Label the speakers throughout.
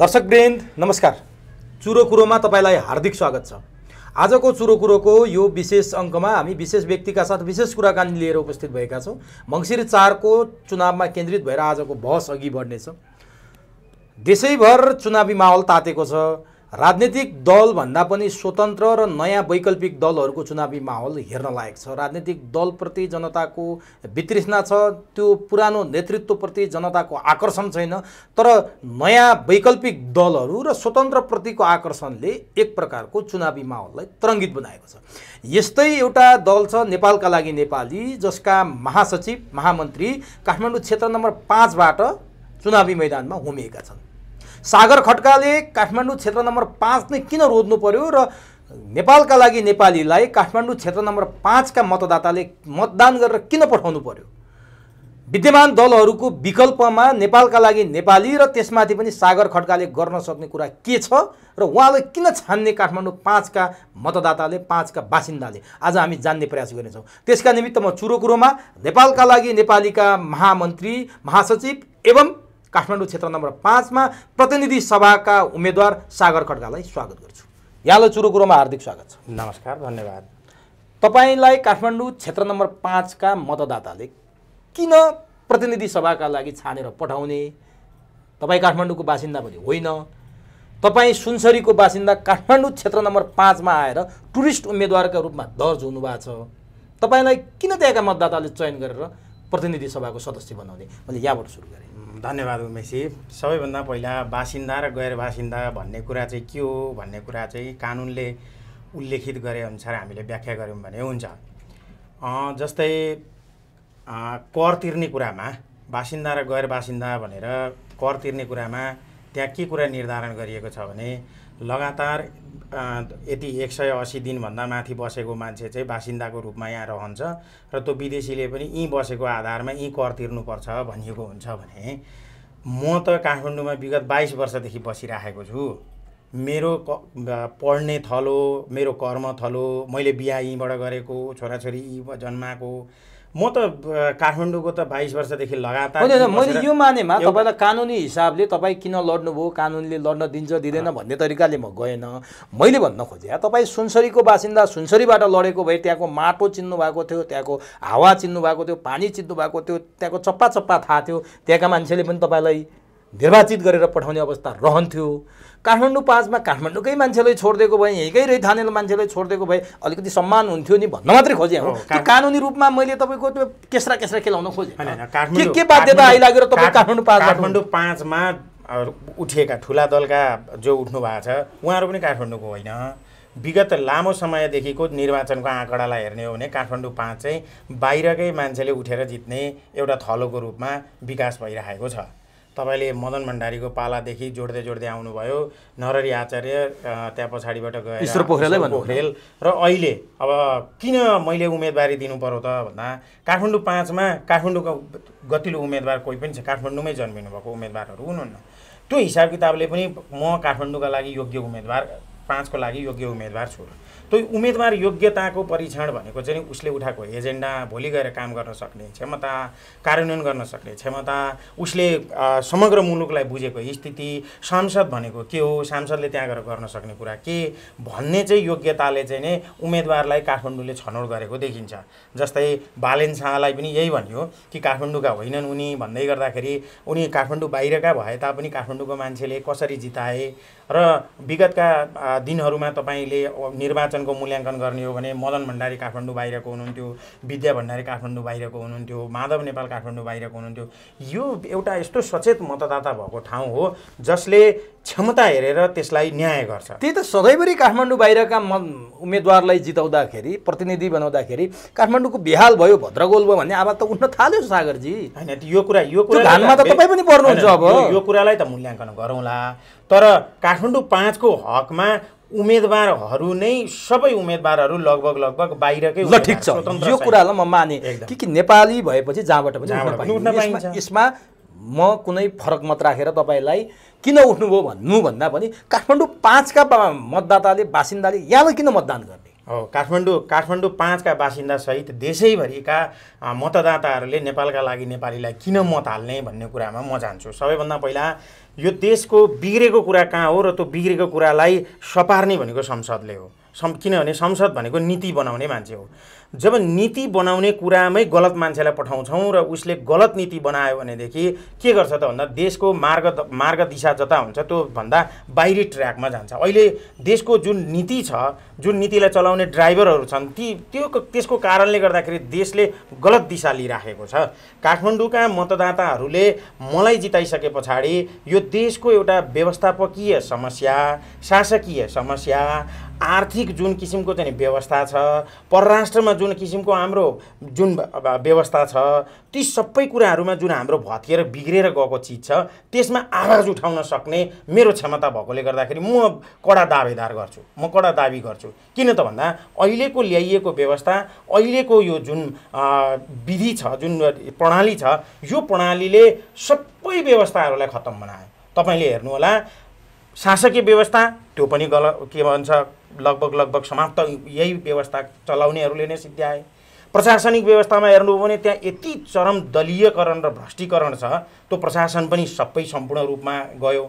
Speaker 1: दर्शक वृन्द नमस्कार चुरो कुरोमा तपाईँलाई हार्दिक स्वागत छ आजको चुरो कुरोको यो विशेष अङ्कमा हामी विशेष व्यक्तिका साथ विशेष कुराकानी लिएर उपस्थित भएका छौँ मङ्सिर चारको चुनावमा केन्द्रित भएर आजको बहस अघि बढ्नेछ देशैभर चुनावी माहौल तातेको छ राजनीतिक दलभन्दा पनि स्वतन्त्र र नयाँ वैकल्पिक दलहरूको चुनावी माहौल हेर्न लायक छ राजनीतिक दलप्रति जनताको वितृष्णा छ त्यो पुरानो नेतृत्वप्रति जनताको आकर्षण छैन तर नयाँ वैकल्पिक दलहरू र स्वतन्त्रप्रतिको आकर्षणले एक प्रकारको चुनावी माहौललाई तरङ्गित बनाएको छ यस्तै एउटा दल छ नेपालका लागि नेपाली जसका महासचिव महामन्त्री काठमाडौँ क्षेत्र नम्बर पाँचबाट चुनावी मैदानमा होमिएका छन् सागर खड्काले काठमाडौँ क्षेत्र नम्बर पाँच नै किन रोज्नु पर्यो र नेपालका लागि नेपालीलाई काठमाडौँ क्षेत्र नम्बर पाँचका मतदाताले मतदान गरेर किन पठाउनु पर्यो विद्यमान दलहरूको विकल्पमा नेपालका लागि नेपाली र त्यसमाथि पनि सागर खड्काले गर्न सक्ने कुरा के छ र उहाँलाई किन छान्ने काठमाडौँ पाँचका मतदाताले पाँचका बासिन्दाले आज हामी जान्ने प्रयास गर्नेछौँ त्यसका निमित्त म चुरो कुरोमा नेपालका लागि नेपालीका महामन्त्री महासचिव एवं काठमाडौँ क्षेत्र नम्बर पाँचमा प्रतिनिधि सभाका उम्मेद्वार सागर खड्कालाई स्वागत गर्छु यहाँलाई चुरो कुरोमा हार्दिक स्वागत छ नमस्कार धन्यवाद तपाईँलाई काठमाडौँ क्षेत्र नम्बर पाँचका मतदाताले किन प्रतिनिधि सभाका लागि छानेर पठाउने तपाईँ काठमाडौँको बासिन्दा पनि होइन तपाईँ सुनसरीको बासिन्दा काठमाडौँ क्षेत्र नम्बर पाँचमा आएर टुरिस्ट उम्मेद्वारका रूपमा दर्ज हुनुभएको छ तपाईँलाई किन त्यहाँका मतदाताले चयन गरेर प्रतिनिधि
Speaker 2: सभाको सदस्य बनाउने मैले यहाँबाट सुरु गरेँ धन्यवाद उमेशी सबैभन्दा पहिला बासिन्दा र गैर बासिन्दा भन्ने कुरा चाहिँ के हो भन्ने कुरा चाहिँ कानुनले उल्लेखित गरे अनुसार हामीले व्याख्या गऱ्यौँ भने हुन्छ जस्तै कर तिर्ने कुरामा बासिन्दा र गैर बासिन्दा भनेर कर तिर्ने कुरामा त्यहाँ के कुरा निर्धारण गरिएको छ भने लगातार यति एक सय असी दिनभन्दा माथि बसेको मान्छे चाहिँ बासिन्दाको रूपमा यहाँ रहन्छ र त्यो विदेशीले पनि यहीँ बसेको आधारमा यहीँ कर तिर्नुपर्छ भनिएको हुन्छ भने म त काठमाडौँमा विगत बाइस वर्षदेखि बसिराखेको छु मेरो क पढ्ने थलो मेरो कर्म थलो मैले बिहा यहीँबाट गरेको छोराछोरी यहीँ जन्माएको म त काठमाडौँको त बाइस वर्षदेखि लगातार मैले यो मानेमा तपाईँलाई कानुनी हिसाबले तपाईँ किन लड्नुभयो कानुनले
Speaker 1: लड्न दिन्छ दिँदैन भन्ने तरिकाले म गएन मैले भन्न खोजेँ तपाईँ सुनसरीको बासिन्दा सुनसरीबाट लडेको भए त्यहाँको माटो चिन्नु भएको थियो त्यहाँको हावा चिन्नु भएको थियो पानी चिन्नु भएको थियो त्यहाँको चप्पा चप्पा थाहा थियो त्यहाँका मान्छेले पनि तपाईँलाई निर्वाचित गरेर पठाउने अवस्था रहन्थ्यो काठमाडौँ पाँचमा काठमाडौँकै मान्छेलाई छोडिदिएको भए यहीँकै रैथानेल मान्छेले छोडिदिएको भए अलिकति सम्मान हुन्थ्यो नि भन्न मात्रै खोजेँ त्यो कानुनी रूपमा मैले तपाईँको त्यो केस्रा केस्रा खेलाउन खोजेँ
Speaker 2: के के बाध्यता आइलागेर तपाईँ काठमाडौँ पाँच काठमाडौँ पाँचमा उठिएका ठुला दलका जो उठ्नु भएको छ उहाँहरू पनि काठमाडौँको होइन विगत लामो समयदेखिको निर्वाचनको आँकडालाई हेर्ने हो भने काठमाडौँ पाँच चाहिँ बाहिरकै मान्छेले उठेर जित्ने एउटा थलोको रूपमा विकास भइरहेको छ तपाईँले मदन भण्डारीको पालादेखि जोड्दै जोड्दै आउनुभयो नरहरी आचार्य त्यहाँ पछाडिबाट गएर पोखरेल पोखरेल र अहिले अब किन मैले उम्मेदवारी दिनु पर्यो त भन्दा काठमाडौँ पाँचमा काठमाडौँको गतिलो उम्मेदवार कोही पनि छ काठमाडौँमै जन्मिनु भएको उम्मेदवारहरू हुनुहुन्न त्यो हिसाब किताबले पनि म काठमाडौँका लागि योग्य उम्मेदवार पाँचको लागि योग्य उम्मेदवार छु त्यो उम्मेदवार योग्यताको परीक्षण भनेको चाहिँ उसले उठाएको एजेन्डा भोलि गएर काम गर्न सक्ने क्षमता कार्यान्वयन गर्न सक्ने क्षमता उसले समग्र मुलुकलाई बुझेको स्थिति सांसद भनेको के हो सांसदले त्यहाँ गएर गर्न सक्ने कुरा के भन्ने चाहिँ योग्यताले चाहिँ नै उम्मेदवारलाई काठमाडौँले छनौट गरेको देखिन्छ जस्तै बालेन शाहलाई पनि यही भन्यो कि काठमाडौँका होइनन् उनी भन्दै गर्दाखेरि उनी काठमाडौँ बाहिरका भए तापनि काठमाडौँको मान्छेले कसरी जिताए र विगतका दिनहरूमा तपाईँले निर्वाचन वचनको मूल्याङ्कन गर्ने हो भने मदन भण्डारी काठमाडौँ बाहिरको हुनुहुन्थ्यो विद्या भण्डारी काठमाडौँ बाहिरको हुनुहुन्थ्यो माधव नेपाल काठमाडौँ बाहिरको हुनुहुन्थ्यो यो एउटा यस्तो सचेत मतदाता भएको ठाउँ हो जसले क्षमता हेरेर त्यसलाई न्याय गर्छ त्यही त सधैँभरि काठमाडौँ बाहिरका म उम्मेदवारलाई
Speaker 1: जिताउँदाखेरि प्रतिनिधि बनाउँदाखेरि काठमाडौँको बिहाल भयो भद्रगोल भयो भन्ने आवाज त उठ्न थाल्यो सागरजी
Speaker 2: होइन यो कुरा यो कुरा धानमा त तपाईँ पनि पर्नुहुन्छ अब यो कुरालाई त मूल्याङ्कन गरौँला तर काठमाडौँ पाँचको हकमा उम्मेदवारहरू नै सबै उम्मेदवारहरू लगभग लगभग बाहिरकै ल ठिक छ यो कुरालाई म माने कि कि नेपाली भएपछि जहाँबाट
Speaker 1: पनि उठ्न पाइन्छ यसमा म कुनै फरक मत राखेर तपाईँलाई किन उठ्नुभयो
Speaker 2: भन्नुभन्दा पनि काठमाडौँ पाँचका मतदाताले बासिन्दाले यहाँलाई किन मतदान गर्ने हो काठमाडौँ काठमाडौँ पाँचका बासिन्दासहित देशैभरिका मतदाताहरूले नेपालका लागि नेपालीलाई किन मत हाल्ने भन्ने कुरामा म जान्छु सबैभन्दा पहिला यो देशको बिग्रेको कुरा कहाँ हो र त्यो बिग्रेको कुरालाई सपार्ने भनेको संसदले हो किनभने संसद भनेको नीति बनाउने मान्छे हो जब नीति बनाउने कुरामै गलत मान्छेलाई पठाउँछौँ र उसले गलत नीति बनायो भनेदेखि के गर्छ त भन्दा देशको मार्ग मार्ग दिशा जता हुन्छ त्यो भन्दा बाहिरी ट्र्याकमा जान्छ अहिले देशको जुन नीति छ जुन नीतिलाई चलाउने ड्राइभरहरू छन् ती त्यो त्यसको कारणले गर्दाखेरि देशले गलत दिशा लिइराखेको छ काठमाडौँका मतदाताहरूले मलाई जिताइसके पछाडि यो देशको एउटा व्यवस्थापकीय समस्या शासकीय समस्या आर्थिक जुन किसिमको चाहिँ व्यवस्था छ परराष्ट्रमा जुन किसिमको हाम्रो जुन व्यवस्था छ ती सबै कुराहरूमा जुन हाम्रो भत्किएर बिग्रेर गएको चिज छ त्यसमा आवाज उठाउन सक्ने मेरो क्षमता भएकोले गर्दाखेरि म कडा दावेदार गर्छु म कडा दावी गर्छु किन त भन्दा अहिलेको ल्याइएको व्यवस्था अहिलेको यो जुन विधि छ जुन प्रणाली छ यो प्रणालीले सबै व्यवस्थाहरूलाई खत्तम बनायो तपाईँले हेर्नुहोला शासकीय व्यवस्था त्यो पनि गलत के भन्छ लगभग लगभग समाप्त यही व्यवस्था चलाउनेहरूले नै सिद्ध्याए प्रशासनिक व्यवस्थामा हेर्नु हो भने त्यहाँ यति चरम दलीयकरण र भ्रष्टीकरण छ त्यो प्रशासन पनि सबै सम्पूर्ण रूपमा गयो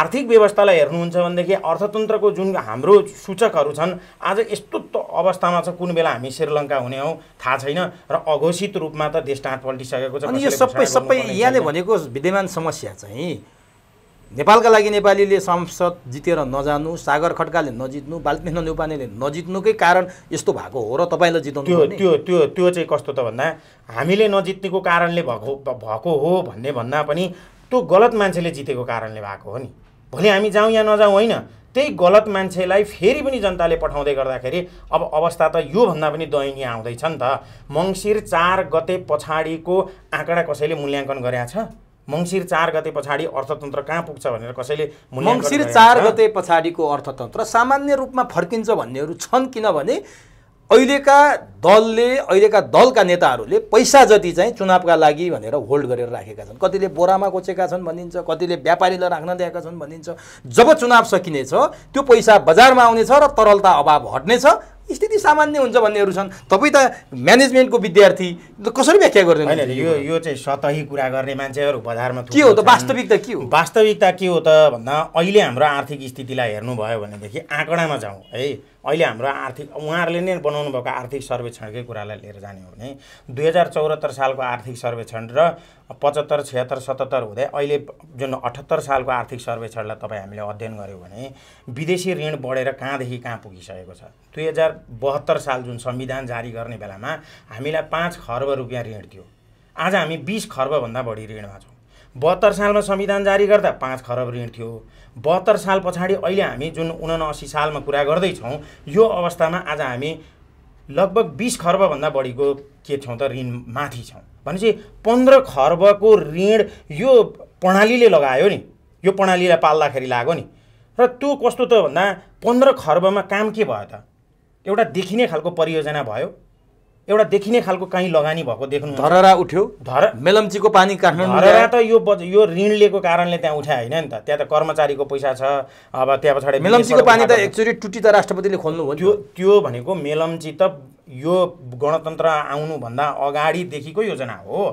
Speaker 2: आर्थिक व्यवस्थालाई हेर्नुहुन्छ भनेदेखि अर्थतन्त्रको जुन हाम्रो सूचकहरू छन् आज यस्तो अवस्थामा छ कुन बेला हामी श्रीलङ्का हुने हौँ थाहा छैन र अघोषित रूपमा त देश टाँट पल्टिसकेको छ अनि यो सबै सबै यहाँले
Speaker 1: भनेको विद्यमान समस्या चाहिँ नेपालका लागि नेपालीले संसद जितेर नजानु सागर खड्काले नजित्नु बालकृष्ण न्यौपानेले नजित्नुकै कारण
Speaker 2: यस्तो भएको हो र तपाईँलाई जिताउनु त्यो त्यो त्यो त्यो चाहिँ कस्तो त भन्दा हामीले नजित्नेको कारणले भएको भएको हो भन्ने भन्दा पनि त्यो गलत मान्छेले जितेको कारणले भएको हो नि भोलि हामी जाउँ या नजाउँ होइन त्यही गलत मान्छेलाई फेरि पनि जनताले पठाउँदै गर्दाखेरि अब अवस्था त योभन्दा पनि दयनीय आउँदैछ नि त मङ्सिर चार गते पछाडिको आँकडा कसैले मूल्याङ्कन गरेका छ मङ्सिर चार गते पछाडि अर्थतन्त्र कहाँ पुग्छ भनेर कसैले मङ्सिर चार गते पछाडिको अर्थतन्त्र सामान्य रूपमा फर्किन्छ भन्नेहरू छन् किनभने
Speaker 1: अहिलेका दलले अहिलेका दलका नेताहरूले पैसा जति चाहिँ चुनावका लागि भनेर होल्ड गरेर राखेका छन् कतिले बोरामा कोचेका छन् भनिन्छ कतिले व्यापारीलाई राख्न दिएका छन् भनिन्छ जब चुनाव सकिनेछ त्यो पैसा बजारमा आउनेछ र तरलता अभाव हट्नेछ स्थिति सामान्य हुन्छ भन्नेहरू छन् तपाईँ त म्यानेजमेन्टको विद्यार्थी कसरी व्याख्या गर्दैन यो यो
Speaker 2: चाहिँ सतही कुरा गर्ने मान्छेहरू बजारमा के हो त वास्तविकता के हो वास्तविकता के हो त भन्दा अहिले हाम्रो आर्थिक स्थितिलाई हेर्नुभयो भनेदेखि आँकडामा जाउँ है अहिले हाम्रो आर्थिक उहाँहरूले नै बनाउनु भएको आर्थिक सर्वेक्षणकै कुरालाई लिएर जाने हो भने दुई हजार चौहत्तर सालको आर्थिक सर्वेक्षण र पचहत्तर छिहत्तर सतहत्तर हुँदै अहिले जुन अठहत्तर सालको आर्थिक सर्वेक्षणलाई तपाईँ हामीले अध्ययन गऱ्यौँ भने विदेशी ऋण बढेर कहाँदेखि कहाँ पुगिसकेको छ दुई हजार बहत्तर साल जुन संविधान जारी गर्ने बेलामा हामीलाई पाँच खर्ब रुपियाँ ऋण थियो आज हामी बिस खर्बभन्दा बढी ऋणमा छौँ बहत्तर सालमा संविधान जारी गर्दा पाँच खरब ऋण थियो बहत्तर साल पछाडि अहिले हामी जुन उनासी सालमा कुरा गर्दैछौँ यो अवस्थामा आज हामी लगभग बिस खर्बभन्दा बढीको के छौँ त ऋण माथि छौँ भनेपछि पन्ध्र खर्बको ऋण यो प्रणालीले लगायो नि यो प्रणालीलाई पाल्दाखेरि लाग्यो नि र त्यो कस्तो त भन्दा पन्ध्र खर्बमा काम के भयो त एउटा देखिने खालको परियोजना भयो एउटा देखिने खालको काहीँ लगानी भएको देख्नु धरहरा उठ्यो धर मेलम्चीको पानी काठमाडौँ धरहरा त यो बज यो ऋण लिएको कारणले त्यहाँ उठायो होइन नि त त्यहाँ त कर्मचारीको पैसा छ अब त्यहाँ पछाडि मेलम्चीको पानी त एकचोटि टुटी त राष्ट्रपतिले खोल्नु हो त्यो त्यो भनेको मेलम्ची त यो गणतन्त्र आउनुभन्दा अगाडिदेखिको योजना हो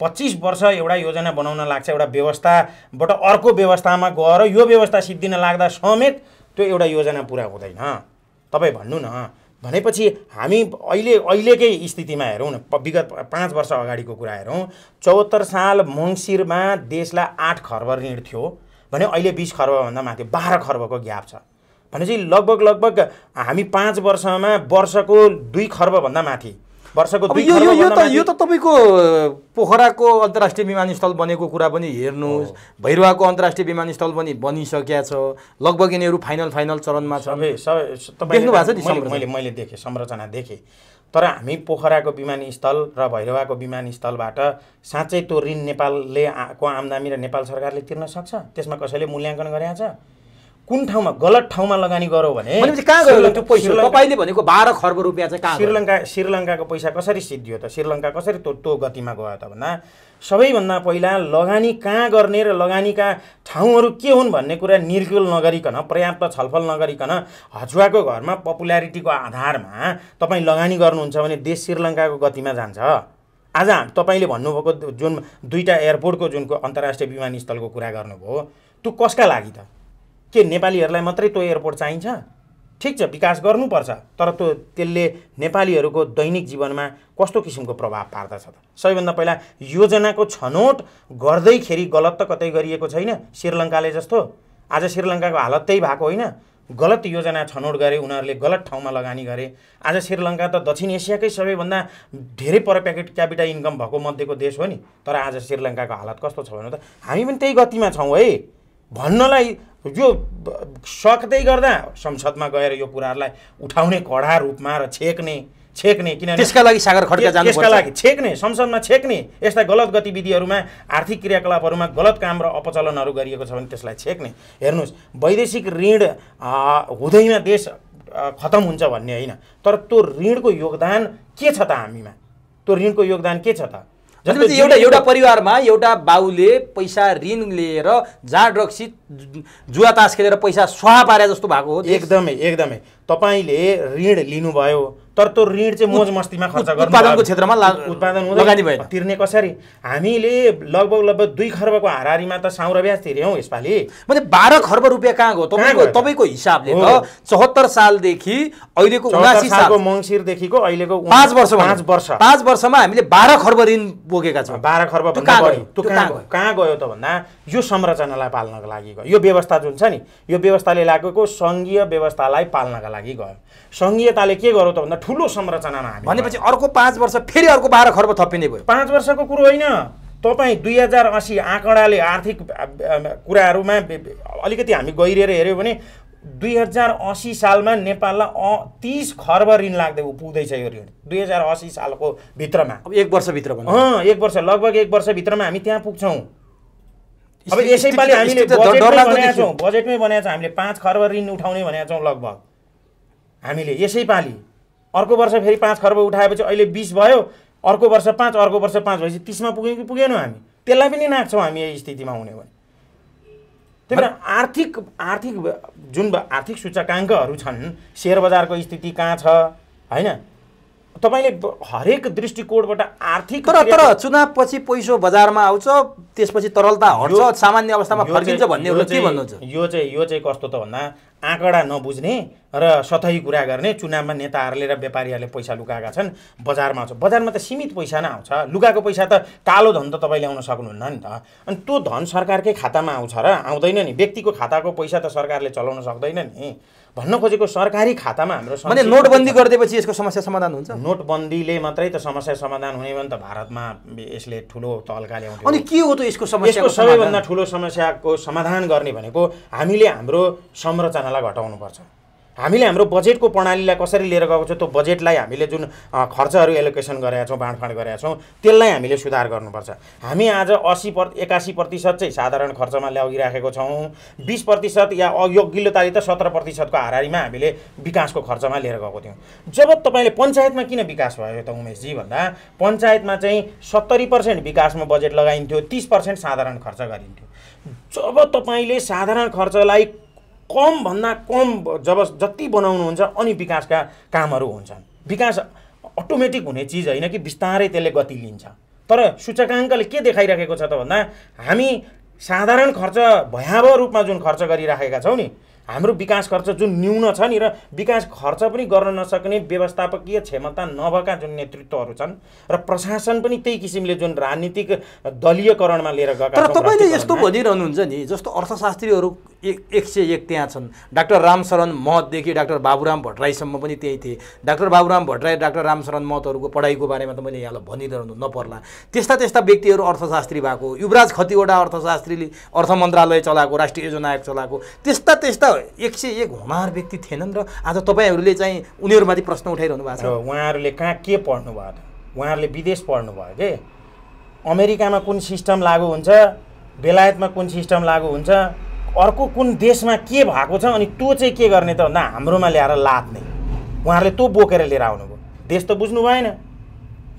Speaker 2: पच्चिस वर्ष एउटा योजना बनाउन लाग्छ एउटा व्यवस्थाबाट अर्को व्यवस्थामा गएर यो व्यवस्था सिद्धिन लाग्दा समेत त्यो एउटा योजना पुरा हुँदैन तपाईँ भन्नु न भनेपछि हामी अहिले अहिलेकै स्थितिमा हेरौँ न विगत पाँच वर्ष अगाडिको कुरा हेरौँ चौहत्तर साल मङ्सिरमा देशलाई आठ खर्ब ऋण थियो भने अहिले बिस खर्बभन्दा माथि बाह्र खर्बको ग्याप छ भनेपछि लगभग लगभग हामी पाँच वर्षमा वर्षको दुई खर्बभन्दा माथि वर्षको यो यो यो त
Speaker 1: यो त तपाईँको पोखराको अन्तर्राष्ट्रिय विमानस्थल बनेको कुरा पनि हेर्नुहोस् भैरुवाको अन्तर्राष्ट्रिय विमानस्थल पनि बनिसकेको
Speaker 2: छ लगभग यिनीहरू फाइनल फाइनल चरणमा छ देख्नु भएको छ नि मैले मैले देखेँ संरचना देखेँ तर हामी पोखराको विमानस्थल र भैरवाको विमानस्थलबाट साँच्चै त्यो ऋण नेपालले को आमदामी र नेपाल सरकारले तिर्न सक्छ त्यसमा कसैले मूल्याङ्कन गरेका छ कुन ठाउँमा गलत ठाउँमा लगानी गरौँ भने कहाँ गयो त्यो पैसा तपाईँले भनेको बाह्र खर्ब रुपियाँ चाहिँ कहाँ श्रीलङ्का श्रीलङ्काको पैसा कसरी सिद्धियो त श्रीलङ्का कसरी त्यो गतिमा गयो त भन्दा सबैभन्दा पहिला लगानी कहाँ गर्ने र लगानीका ठाउँहरू के हुन् भन्ने कुरा निर्कुल नगरिकन पर्याप्त छलफल नगरिकन हजुवाको घरमा पपुल्यारिटीको आधारमा तपाईँ लगानी गर्नुहुन्छ भने देश श्रीलङ्काको गतिमा जान्छ आज तपाईँले भन्नुभएको जुन दुईवटा एयरपोर्टको जुनको अन्तर्राष्ट्रिय विमानस्थलको कुरा गर्नुभयो त्यो कसका लागि त के नेपालीहरूलाई मात्रै त्यो एयरपोर्ट चाहिन्छ ठिक छ विकास गर्नुपर्छ तर त्यो त्यसले नेपालीहरूको दैनिक जीवनमा कस्तो किसिमको प्रभाव पार्दछ त सबैभन्दा पहिला योजनाको छनौट गर्दैखेरि गलत त कतै गरिएको छैन श्रीलङ्काले जस्तो आज श्रीलङ्काको हालत त्यही भएको होइन गलत योजना छनौट गरे उनीहरूले गलत ठाउँमा लगानी गरे आज श्रीलङ्का त दक्षिण एसियाकै सबैभन्दा धेरै पर प्याकेट क्यापिटल इन्कम भएको मध्येको देश हो नि तर आज श्रीलङ्काको हालत कस्तो छ भने त हामी पनि त्यही गतिमा छौँ है भन्नलाई यो सक्दै गर्दा संसदमा गएर यो कुराहरूलाई उठाउने कडा रूपमा र छेक्ने छेक्ने किनभने त्यसका लागि सागर खड्का जानु त्यसका लागि छेक्ने संसदमा छेक्ने यस्ता गलत गतिविधिहरूमा आर्थिक क्रियाकलापहरूमा गलत काम र अपचलनहरू गरिएको छ भने त्यसलाई छेक्ने हेर्नुहोस् वैदेशिक ऋण हुँदैमा देश खतम हुन्छ भन्ने होइन तर त्यो ऋणको योगदान के छ त हामीमा त्यो ऋणको योगदान के छ त जसमा एउटा एउटा
Speaker 1: परिवारमा एउटा बाउले पैसा ऋण लिएर जहाँ रक्सी जुवा
Speaker 2: तास खेलेर पैसा स्वाहा पारे जस्तो भएको हो एकदमै एकदमै तपाईँले ऋण लिनुभयो तर त्यो ऋण चाहिँ मोज मस्तीमा खर्च गर्नु उत्पादनको क्षेत्रमा उत्पादन हुँदैन तिर्ने कसरी हामीले लगभग लगभग दुई खर्बको हारारीमा त साउर ब्याज तिर्यौँ यसपालि भने बाह्र खर्ब रुपियाँ कहाँ गयो तपाईँको तपाईँको हिसाबले त चौहत्तर सालदेखि अहिलेको उनासी सालको मङ्सिरदेखिको अहिलेको पाँच वर्ष पाँच वर्ष पाँच वर्षमा हामीले बाह्र खर्ब ऋण बोकेका छौँ बाह्र खर्ब कहाँ गयो त्यो कहाँ गयो कहाँ गयो त भन्दा यो संरचनालाई पाल्नको लागि गयो यो व्यवस्था जुन छ नि यो व्यवस्थाले लागेको सङ्घीय व्यवस्थालाई पाल्नका लागि गयो सङ्घीयताले के गर्यो त भन्दा ठुलो संरचनामा हामी भनेपछि अर्को पाँच वर्ष फेरि अर्को बाह्र खर्ब थपिने भयो पाँच वर्षको कुरो होइन तपाईँ दुई हजार असी आँकडाले आर्थिक कुराहरूमा अलिकति हामी गहिरिएर हेऱ्यौँ भने दुई हजार असी सालमा नेपाललाई अ तिस खर्ब ऋण लाग्दै पुग्दैछ यो ऋण दुई हजार असी सालको भित्रमा अब एक वर्षभित्र अँ एक वर्ष लगभग एक वर्षभित्रमा हामी त्यहाँ पुग्छौँ अब यसैपालि हामीले बजेटमै बनाएको छौँ बजेटमै हामीले पाँच खर्ब ऋण उठाउने भनेका छौँ लगभग हामीले यसैपालि अर्को वर्ष फेरि पाँच खर्ब उठाएपछि अहिले बिस भयो अर्को वर्ष पाँच अर्को वर्ष पाँच भएपछि तिसमा पुग्यौँ कि पुगेनौँ हामी त्यसलाई पनि नाच्छौँ हामी यही स्थितिमा हुने भने त्यही भएर आर्थिक आर्थिक जुन आर्थिक सूचकाङ्कहरू छन् सेयर बजारको स्थिति कहाँ छ होइन तपाईँले हरेक दृष्टिकोणबाट आर्थिक तर तर चुनावपछि पैसो
Speaker 1: बजारमा आउँछ त्यसपछि तरलता हट्छ सामान्य अवस्थामा फर्किन्छ भन्ने यो
Speaker 2: चाहिँ यो चाहिँ कस्तो त भन्दा आँकडा नबुझ्ने र सतही कुरा गर्ने चुनावमा नेताहरूले र व्यापारीहरूले पैसा लुकाएका छन् बजारमा आउँछ बजारमा त सीमित पैसा नै आउँछ लुकाएको पैसा त कालो धन त तपाईँ ल्याउन सक्नुहुन्न नि त अनि त्यो धन सरकारकै खातामा आउँछ र आउँदैन नि व्यक्तिको खाताको पैसा त सरकारले चलाउन सक्दैन नि भन्न खोजेको सरकारी खातामा हाम्रो भने नोटबन्दी
Speaker 1: गरिदिएपछि यसको समस्या समाधान हुन्छ
Speaker 2: नोटबन्दीले मात्रै त समस्या समाधान हुने भने त भारतमा यसले ठुलो तल्का ल्याउँछ अनि के हो त यसको समस्या यसको सबैभन्दा ठुलो समस्याको समाधान गर्ने भनेको हामीले हाम्रो संरचनालाई घटाउनुपर्छ हामीले हाम्रो बजेटको प्रणालीलाई कसरी लिएर गएको छौँ त्यो बजेटलाई हामीले जुन खर्चहरू एलोकेसन गरेका छौँ बाँडफाँड गरेका छौँ त्यसलाई हामीले सुधार गर्नुपर्छ हामी आज असी पर एकासी प्रतिशत चाहिँ साधारण खर्चमा ल्याइराखेको छौँ बिस प्रतिशत या अयोग्यताले त सत्र प्रतिशतको हारारीमा हामीले विकासको खर्चमा लिएर गएको थियौँ जब तपाईँले पञ्चायतमा किन विकास भयो त उमेशजी भन्दा पञ्चायतमा चाहिँ सत्तरी पर्सेन्ट विकासमा बजेट लगाइन्थ्यो तिस पर्सेन्ट साधारण खर्च गरिन्थ्यो जब तपाईँले साधारण खर्चलाई कमभन्दा कम जब जति बनाउनुहुन्छ अनि विकासका कामहरू हुन्छन् विकास अटोमेटिक हुने चिज होइन कि बिस्तारै त्यसले गति लिन्छ तर सूचकाङ्कले के देखाइराखेको छ त भन्दा हामी साधारण खर्च भयावह रूपमा जुन खर्च गरिराखेका छौँ नि हाम्रो विकास खर्च जुन न्यून छ नि र विकास खर्च पनि गर्न नसक्ने व्यवस्थापकीय क्षमता नभएका जुन नेतृत्वहरू छन् र प्रशासन पनि त्यही किसिमले जुन राजनीतिक दलीयकरणमा लिएर गएका तर तपाईँले यस्तो भनिरहनुहुन्छ नि जस्तो अर्थशास्त्रीहरू एक एक
Speaker 1: सय एक त्यहाँ छन् डाक्टर रामशरण महतदेखि डाक्टर बाबुराम भट्टराईसम्म पनि त्यही थिए डाक्टर बाबुराम भट्टराई डाक्टर रामशरण महतहरूको पढाइको बारेमा त मैले यहाँलाई भनिरहनु नपर्ला त्यस्ता त्यस्ता व्यक्तिहरू अर्थशास्त्री भएको युवराज खतिवटा अर्थशास्त्रीले अर्थ मन्त्रालय चलाएको राष्ट्रिय योजना आयोग चलाएको त्यस्ता त्यस्ता एक सय एक होनार व्यक्ति थिएनन् र आज तपाईँहरूले चाहिँ उनीहरूमाथि प्रश्न उठाइरहनु भएको
Speaker 2: छ उहाँहरूले कहाँ के पढ्नु भयो उहाँहरूले विदेश पढ्नु भयो के अमेरिकामा कुन सिस्टम लागु हुन्छ बेलायतमा कुन सिस्टम लागु हुन्छ अर्को कुन देशमा के भएको छ अनि त्यो चाहिँ के गर्ने त भन्दा हाम्रोमा ल्याएर लाद्ने उहाँहरूले त्यो बोकेर लिएर आउनुभयो देश त बुझ्नु भएन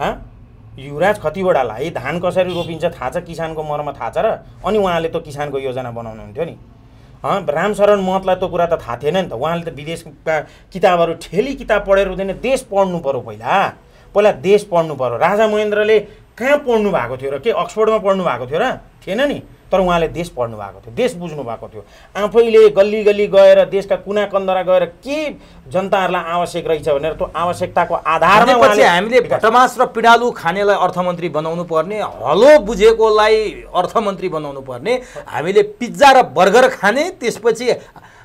Speaker 2: हँ युवराज खतिवडालाई धान कसरी रोपिन्छ थाहा छ किसानको मर्म थाहा छ र अनि उहाँले त्यो किसानको योजना बनाउनु हुन्थ्यो नि रामशरण महतलाई त कुरा त थाहा थिएन नि त उहाँले त विदेशका किताबहरू ठेली किताब पढेर हुँदैन देश पढ्नु पऱ्यो पहिला पहिला देश पढ्नु पऱ्यो राजा महेन्द्रले कहाँ पढ्नु भएको थियो र के अक्सफोर्डमा पढ्नु भएको थियो र थिएन नि तर उहाँले देश पढ्नु भएको थियो देश बुझ्नु भएको थियो आफैले गल्ली गल्ली गएर देशका कुना कन्दरा गएर के जनताहरूलाई आवश्यक रहेछ भनेर त्यो आवश्यकताको आधारमा उहाँले हामीले भटमास र पिँडालु खानेलाई अर्थमन्त्री बनाउनु पर्ने हलो
Speaker 1: बुझेकोलाई अर्थमन्त्री बनाउनु पर्ने हामीले पिज्जा र बर्गर खाने त्यसपछि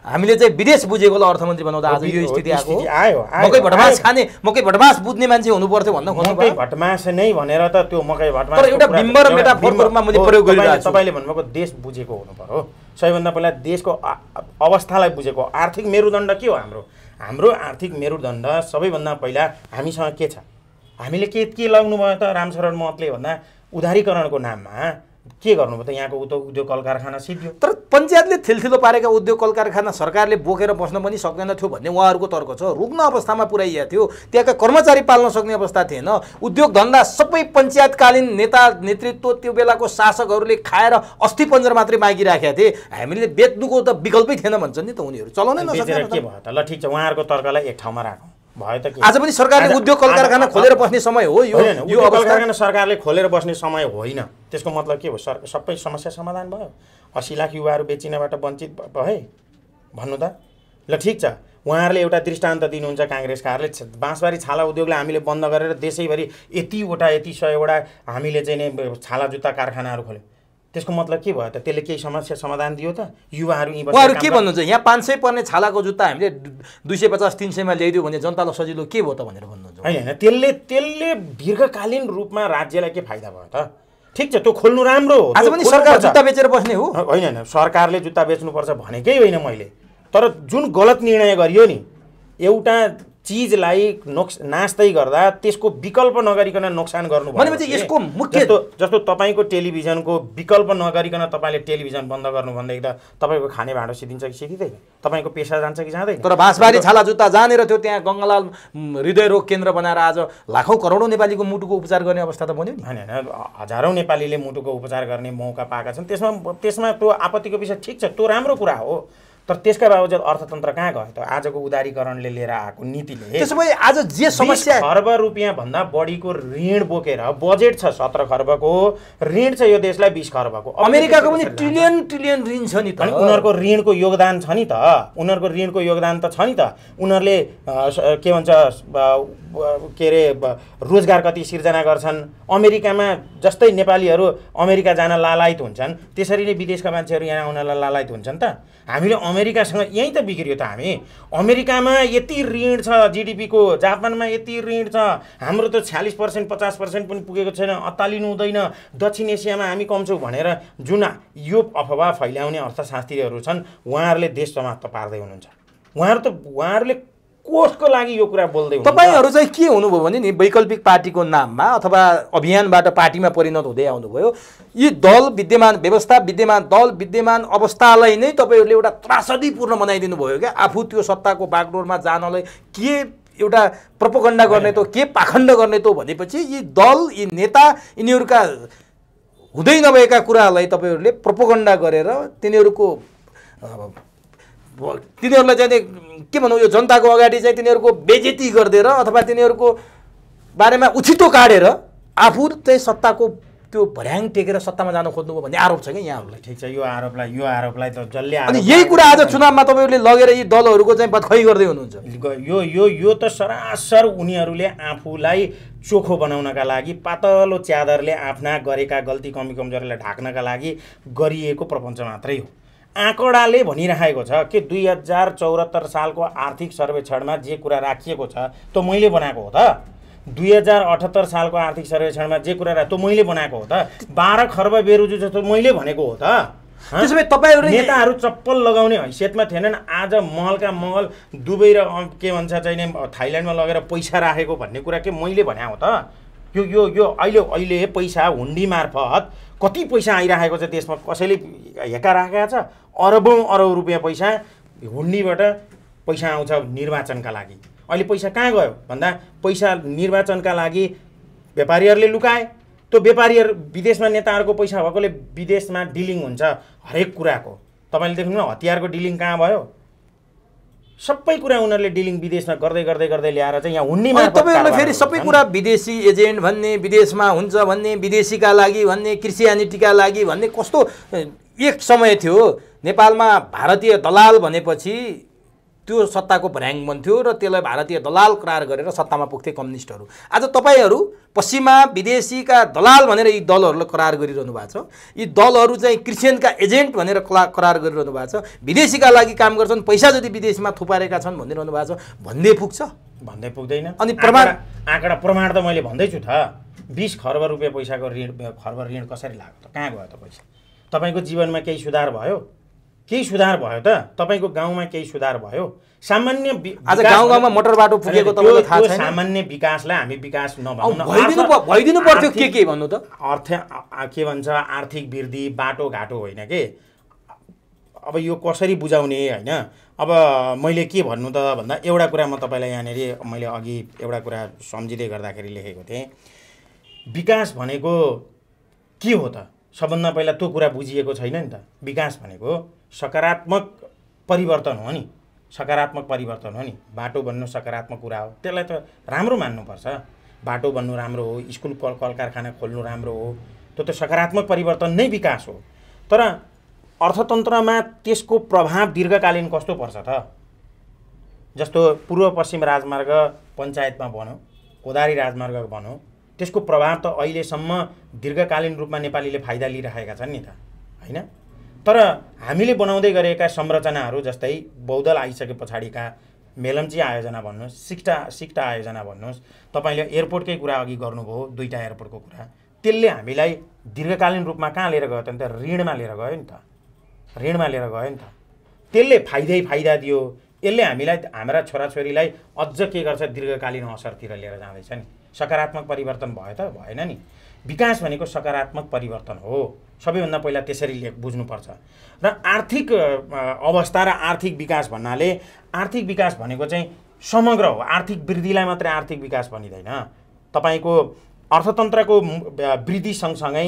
Speaker 1: हामीले चाहिँ विदेश बुझेकोलाई अर्थमन्त्री बनाउँदा आज यो स्थिति आएको
Speaker 2: आयो मकै भटमास खाने मकै भटमास बुझ्ने मान्छे हुनु पर्थ्यो भन्न खोज्नु मकै भटमास नै भनेर त त्यो मकै भटमास एउटा बिम्ब र मेटाफोरको रूपमा मैले प्रयोग गरिरहेको छु तपाईँले भन्नुभएको देश बुझेको हुनु पर्यो सबैभन्दा पहिला देशको अवस्थालाई बुझेको आर्थिक मेरुदण्ड के हो हाम्रो हाम्रो आर्थिक मेरुदण्ड सबैभन्दा पहिला हामीसँग के छ हामीले के के लग्नुभयो त रामशरण महतले भन्दा उदारीकरणको नाममा के गर्नुभयो त यहाँको उद्योग उद्योग कल कारखाना सिद्धियो तर पञ्चायतले थिलथिलो पारेका उद्योग
Speaker 1: कल कारखाना सरकारले बोकेर बस्न पनि सक्दैन थियो भन्ने उहाँहरूको तर्क छ रुग्न अवस्थामा पुर्याइएको थियो त्यहाँका कर्मचारी पाल्न सक्ने अवस्था थिएन उद्योग धन्दा सबै पञ्चायतकालीन नेता नेतृत्व त्यो बेलाको शासकहरूले खाएर अस्थि पञ्जर मात्रै मागिराखेका थिए हामीले बेच्नुको त विकल्पै थिएन भन्छन् नि त उनीहरू
Speaker 2: चलाउनै नसकेर के भयो त ल ठिक छ उहाँहरूको तर्कलाई एक ठाउँमा राखौँ त आज पनि सरकारले उद्योग कल कारखाना खोलेर बस्ने समय हो यो यो कल कारखाना सरकारले खोलेर बस्ने समय होइन त्यसको मतलब के हो सर सबै समस्या समाधान भयो असी लाख युवाहरू बेचिनबाट वञ्चित भए भन्नु त ल ठिक छ उहाँहरूले एउटा दृष्टान्त दिनुहुन्छ काङ्ग्रेसकाहरूले बाँसबारी छाला उद्योगलाई हामीले बन्द गरेर देशैभरि यतिवटा यति सयवटा हामीले चाहिँ नै छाला जुत्ता कारखानाहरू खोल्यौँ त्यसको मतलब के भयो त त्यसले केही समस्या समाधान दियो त युवाहरू उहाँहरू के भन्नुहुन्छ
Speaker 1: यहाँ पाँच सय पर्ने छालाको जुत्ता हामीले दुई सय पचास तिन सयमा ल्याइदियो भने जनतालाई सजिलो के भयो त भनेर
Speaker 2: भन्नुहुन्छ होइन होइन त्यसले त्यसले दीर्घकालीन रूपमा राज्यलाई के फाइदा भयो त ठिक छ त्यो खोल्नु राम्रो हो आज पनि सरकार जुत्ता बेचेर बस्ने हो होइन होइन सरकारले जुत्ता बेच्नुपर्छ भनेकै होइन मैले तर जुन गलत निर्णय गरियो नि एउटा चिजलाई नोक्स नाच्दै गर्दा त्यसको विकल्प नगरिकन नोक्सान गर्नु भनेपछि यसको मुख्य जस्तो जस्तो तपाईँको टेलिभिजनको विकल्प नगरिकन तपाईँले टेलिभिजन बन्द गर्नुभन्दाखेरि त तपाईँको खाने भाँडो सिधिन्छ कि सिद्धिँदैन तपाईँको पेसा जान्छ कि जाँदैन तर बाँसबारी छाला जुत्ता जानेर थियो त्यहाँ गङ्गालाल हृदय रोग केन्द्र बनाएर आज लाखौँ करोडौँ नेपालीको मुटुको उपचार गर्ने अवस्था त बन्यो नि होइन होइन हजारौँ नेपालीले मुटुको उपचार गर्ने मौका पाएका छन् त्यसमा त्यसमा त्यो आपत्तिको विषय ठिक छ त्यो राम्रो कुरा हो तर त्यसका बावजुद अर्थतन्त्र कहाँ गयो त आजको उदारीकरणले लिएर आएको नीतिले त्यसो भए आज जे समस्या खर्ब रुपियाँ भन्दा बढीको ऋण बोकेर बजेट छ सत्र खर्बको ऋण छ यो देशलाई बिस खर्बको अमेरिकाको पनि ट्रिलियन ट्रिलियन ऋण छ नि त उनीहरूको ऋणको योगदान छ नि त उनीहरूको ऋणको योगदान त छ नि त उनीहरूले के भन्छ के अरे रोजगार कति सिर्जना गर्छन् अमेरिकामा जस्तै नेपालीहरू अमेरिका जान लालायत हुन्छन् त्यसरी नै विदेशका मान्छेहरू यहाँ आउनलाई लालायत हुन्छन् त हामीले अमेरिकासँग यहीँ त बिग्रियो त हामी अमेरिकामा यति ऋण छ जिडिपीको जापानमा यति ऋण छ हाम्रो त छ्यालिस पर्सेन्ट पचास पर्सेन्ट पनि पुगेको छैन अत्तालिनु हुँदैन दक्षिण एसियामा हामी छौँ भनेर जुन यो अफवाह फैलाउने अर्थशास्त्रीहरू छन् उहाँहरूले देश समाप्त पार्दै हुनुहुन्छ उहाँहरू त उहाँहरूले कोषको लागि यो कुरा बोल्दै तपाईँहरू चाहिँ
Speaker 1: के हुनुभयो भने नि वैकल्पिक पार्टीको नाममा अथवा अभियानबाट पार्टीमा परिणत हुँदै आउनुभयो यी दल विद्यमान व्यवस्था विद्यमान दल विद्यमान अवस्थालाई नै तपाईँहरूले एउटा त्रासदीपूर्ण बनाइदिनु भयो क्या आफू त्यो सत्ताको बागडोरमा जानलाई के एउटा प्रपोगण्डा गर्ने त के पाखण्ड गर्ने त भनेपछि यी दल यी नेता यिनीहरूका हुँदै नभएका कुरालाई तपाईँहरूले प्रपोगण्डा गरेर तिनीहरूको तिनीहरूलाई चाहिँ के भनौँ यो जनताको अगाडि चाहिँ तिनीहरूको बेजेती गरिदिएर अथवा तिनीहरूको बारेमा उछितो काटेर आफू चाहिँ सत्ताको त्यो भर्याङ टेकेर
Speaker 2: सत्तामा जानु खोज्नुभयो भन्ने आरोप छ कि यहाँहरूलाई ठिक छ यो आरोपलाई यो आरोपलाई त जसले अनि यही कुरा आज
Speaker 1: चुनावमा तपाईँहरूले
Speaker 2: लगेर यी दलहरूको चाहिँ बदखै गर्दै हुनुहुन्छ यो यो यो त सरासर उनीहरूले आफूलाई चोखो बनाउनका लागि पातलो च्यादरले आफ्ना गरेका गल्ती कमी कमजोरीलाई ढाक्नका लागि गरिएको प्रपञ्च मात्रै हो आँकडाले भनिराखेको छ कि दुई हजार चौहत्तर सालको आर्थिक सर्वेक्षणमा जे कुरा राखिएको छ त्यो मैले बनाएको हो त दुई हजार अठहत्तर सालको आर्थिक सर्वेक्षणमा जे कुरा राख त्यो मैले बनाएको हो त बाह्र खर्ब बेरुजु जस्तो मैले भनेको हो त त्यसो भए तपाईँहरू नेताहरू चप्पल लगाउने हैसियतमा थिएनन् आज महलका महल दुबई र के भन्छ चाहिँ थाइल्यान्डमा लगेर पैसा राखेको भन्ने कुरा के मैले भने हो त यो यो यो अहिले अहिले पैसा हुन्डी मार्फत कति पैसा आइराखेको छ त्यसमा कसैले हेका राखेका छ अरबौँ अरब रुपियाँ पैसा हुन्डीबाट पैसा आउँछ निर्वाचनका लागि अहिले पैसा कहाँ गयो भन्दा पैसा निर्वाचनका लागि व्यापारीहरूले लुकाए त्यो व्यापारीहरू विदेशमा नेताहरूको पैसा भएकोले विदेशमा डिलिङ हुन्छ हरेक कुराको तपाईँले देख्नु हतियारको डिलिङ कहाँ भयो सबै कुरा उनीहरूले डिलिङ विदेशमा गर्दै गर्दै गर्दै ल्याएर चाहिँ यहाँ हुन्ने तपाईँहरूलाई फेरि
Speaker 1: सबै कुरा विदेशी एजेन्ट भन्ने विदेशमा हुन्छ भन्ने विदेशीका लागि भन्ने क्रिस्टियानिटीका लागि भन्ने कस्तो एक समय थियो नेपालमा भारतीय दलाल भनेपछि त्यो सत्ताको भ्याङ बन्थ्यो र त्यसलाई भारतीय दलाल करार गरेर सत्तामा पुग्थे कम्युनिस्टहरू आज तपाईँहरू पश्चिमा विदेशीका दलाल भनेर यी दलहरूलाई करार गरिरहनु भएको छ यी दलहरू चाहिँ क्रिस्चियनका एजेन्ट भनेर कला करार गरिरहनु भएको छ विदेशीका लागि काम गर्छन् पैसा जति विदेशमा थुपारेका छन् भनिरहनु भएको छ भन्दै पुग्छ
Speaker 2: भन्दै पुग्दैन अनि प्रमाण आँकडा प्रमाण त मैले भन्दैछु त बिस खर्ब रुपियाँ पैसाको ऋण खर्ब ऋण कसरी लाग्यो त कहाँ गयो त पैसा तपाईँको जीवनमा केही सुधार भयो केही सुधार भयो त तपाईँको गाउँमा केही सुधार भयो सामान्य आज गाउँ गाउँमा मोटर बाटो पुगेको थाहा छ सामान्य विकासलाई हामी विकास नभइदिनु पर्थ्यो के के भन्नु त अर्थ के भन्छ आर्थिक वृद्धि बाटोघाटो होइन के अब यो कसरी बुझाउने होइन अब मैले के भन्नु त भन्दा एउटा कुरा म तपाईँलाई यहाँनिर मैले अघि एउटा कुरा सम्झिँदै गर्दाखेरि लेखेको थिएँ विकास भनेको के हो त सबभन्दा पहिला त्यो कुरा बुझिएको छैन नि त विकास भनेको सकारात्मक परिवर्तन हो नि सकारात्मक परिवर्तन हो नि बाटो बन्नु सकारात्मक कुरा हो त्यसलाई त राम्रो मान्नुपर्छ बाटो बन्नु राम्रो हो स्कुल कल कल कारखाना खोल्नु राम्रो हो त्यो त सकारात्मक परिवर्तन नै विकास हो तर अर्थतन्त्रमा त्यसको प्रभाव दीर्घकालीन कस्तो पर्छ त जस्तो पूर्व पश्चिम राजमार्ग पञ्चायतमा भनौँ कोदारी राजमार्ग भनौँ त्यसको प्रभाव त अहिलेसम्म दीर्घकालीन रूपमा नेपालीले फाइदा लिइरहेका छन् नि त होइन तर हामीले बनाउँदै गरेका संरचनाहरू जस्तै बौद्धल आइसके पछाडिका मेलम्ची आयोजना भन्नुहोस् सिक्टा सिक्टा आयोजना भन्नुहोस् तपाईँले एयरपोर्टकै कुरा अघि गर्नुभयो दुईवटा एयरपोर्टको कुरा त्यसले हामीलाई दीर्घकालीन रूपमा कहाँ लिएर गयो त नि ऋणमा लिएर गयो नि त ऋणमा लिएर गयो नि त त्यसले फाइदै फाइदा दियो यसले हामीलाई हाम्रा छोराछोरीलाई अझ के गर्छ दीर्घकालीन असरतिर लिएर जाँदैछ नि सकारात्मक परिवर्तन भयो त भएन नि विकास भनेको सकारात्मक परिवर्तन हो सबैभन्दा पहिला त्यसरी लेख बुझ्नुपर्छ र आर्थिक अवस्था र आर्थिक विकास भन्नाले आर्थिक विकास भनेको चाहिँ समग्र हो आर्थिक वृद्धिलाई मात्रै आर्थिक विकास भनिँदैन तपाईँको अर्थतन्त्रको वृद्धि सँगसँगै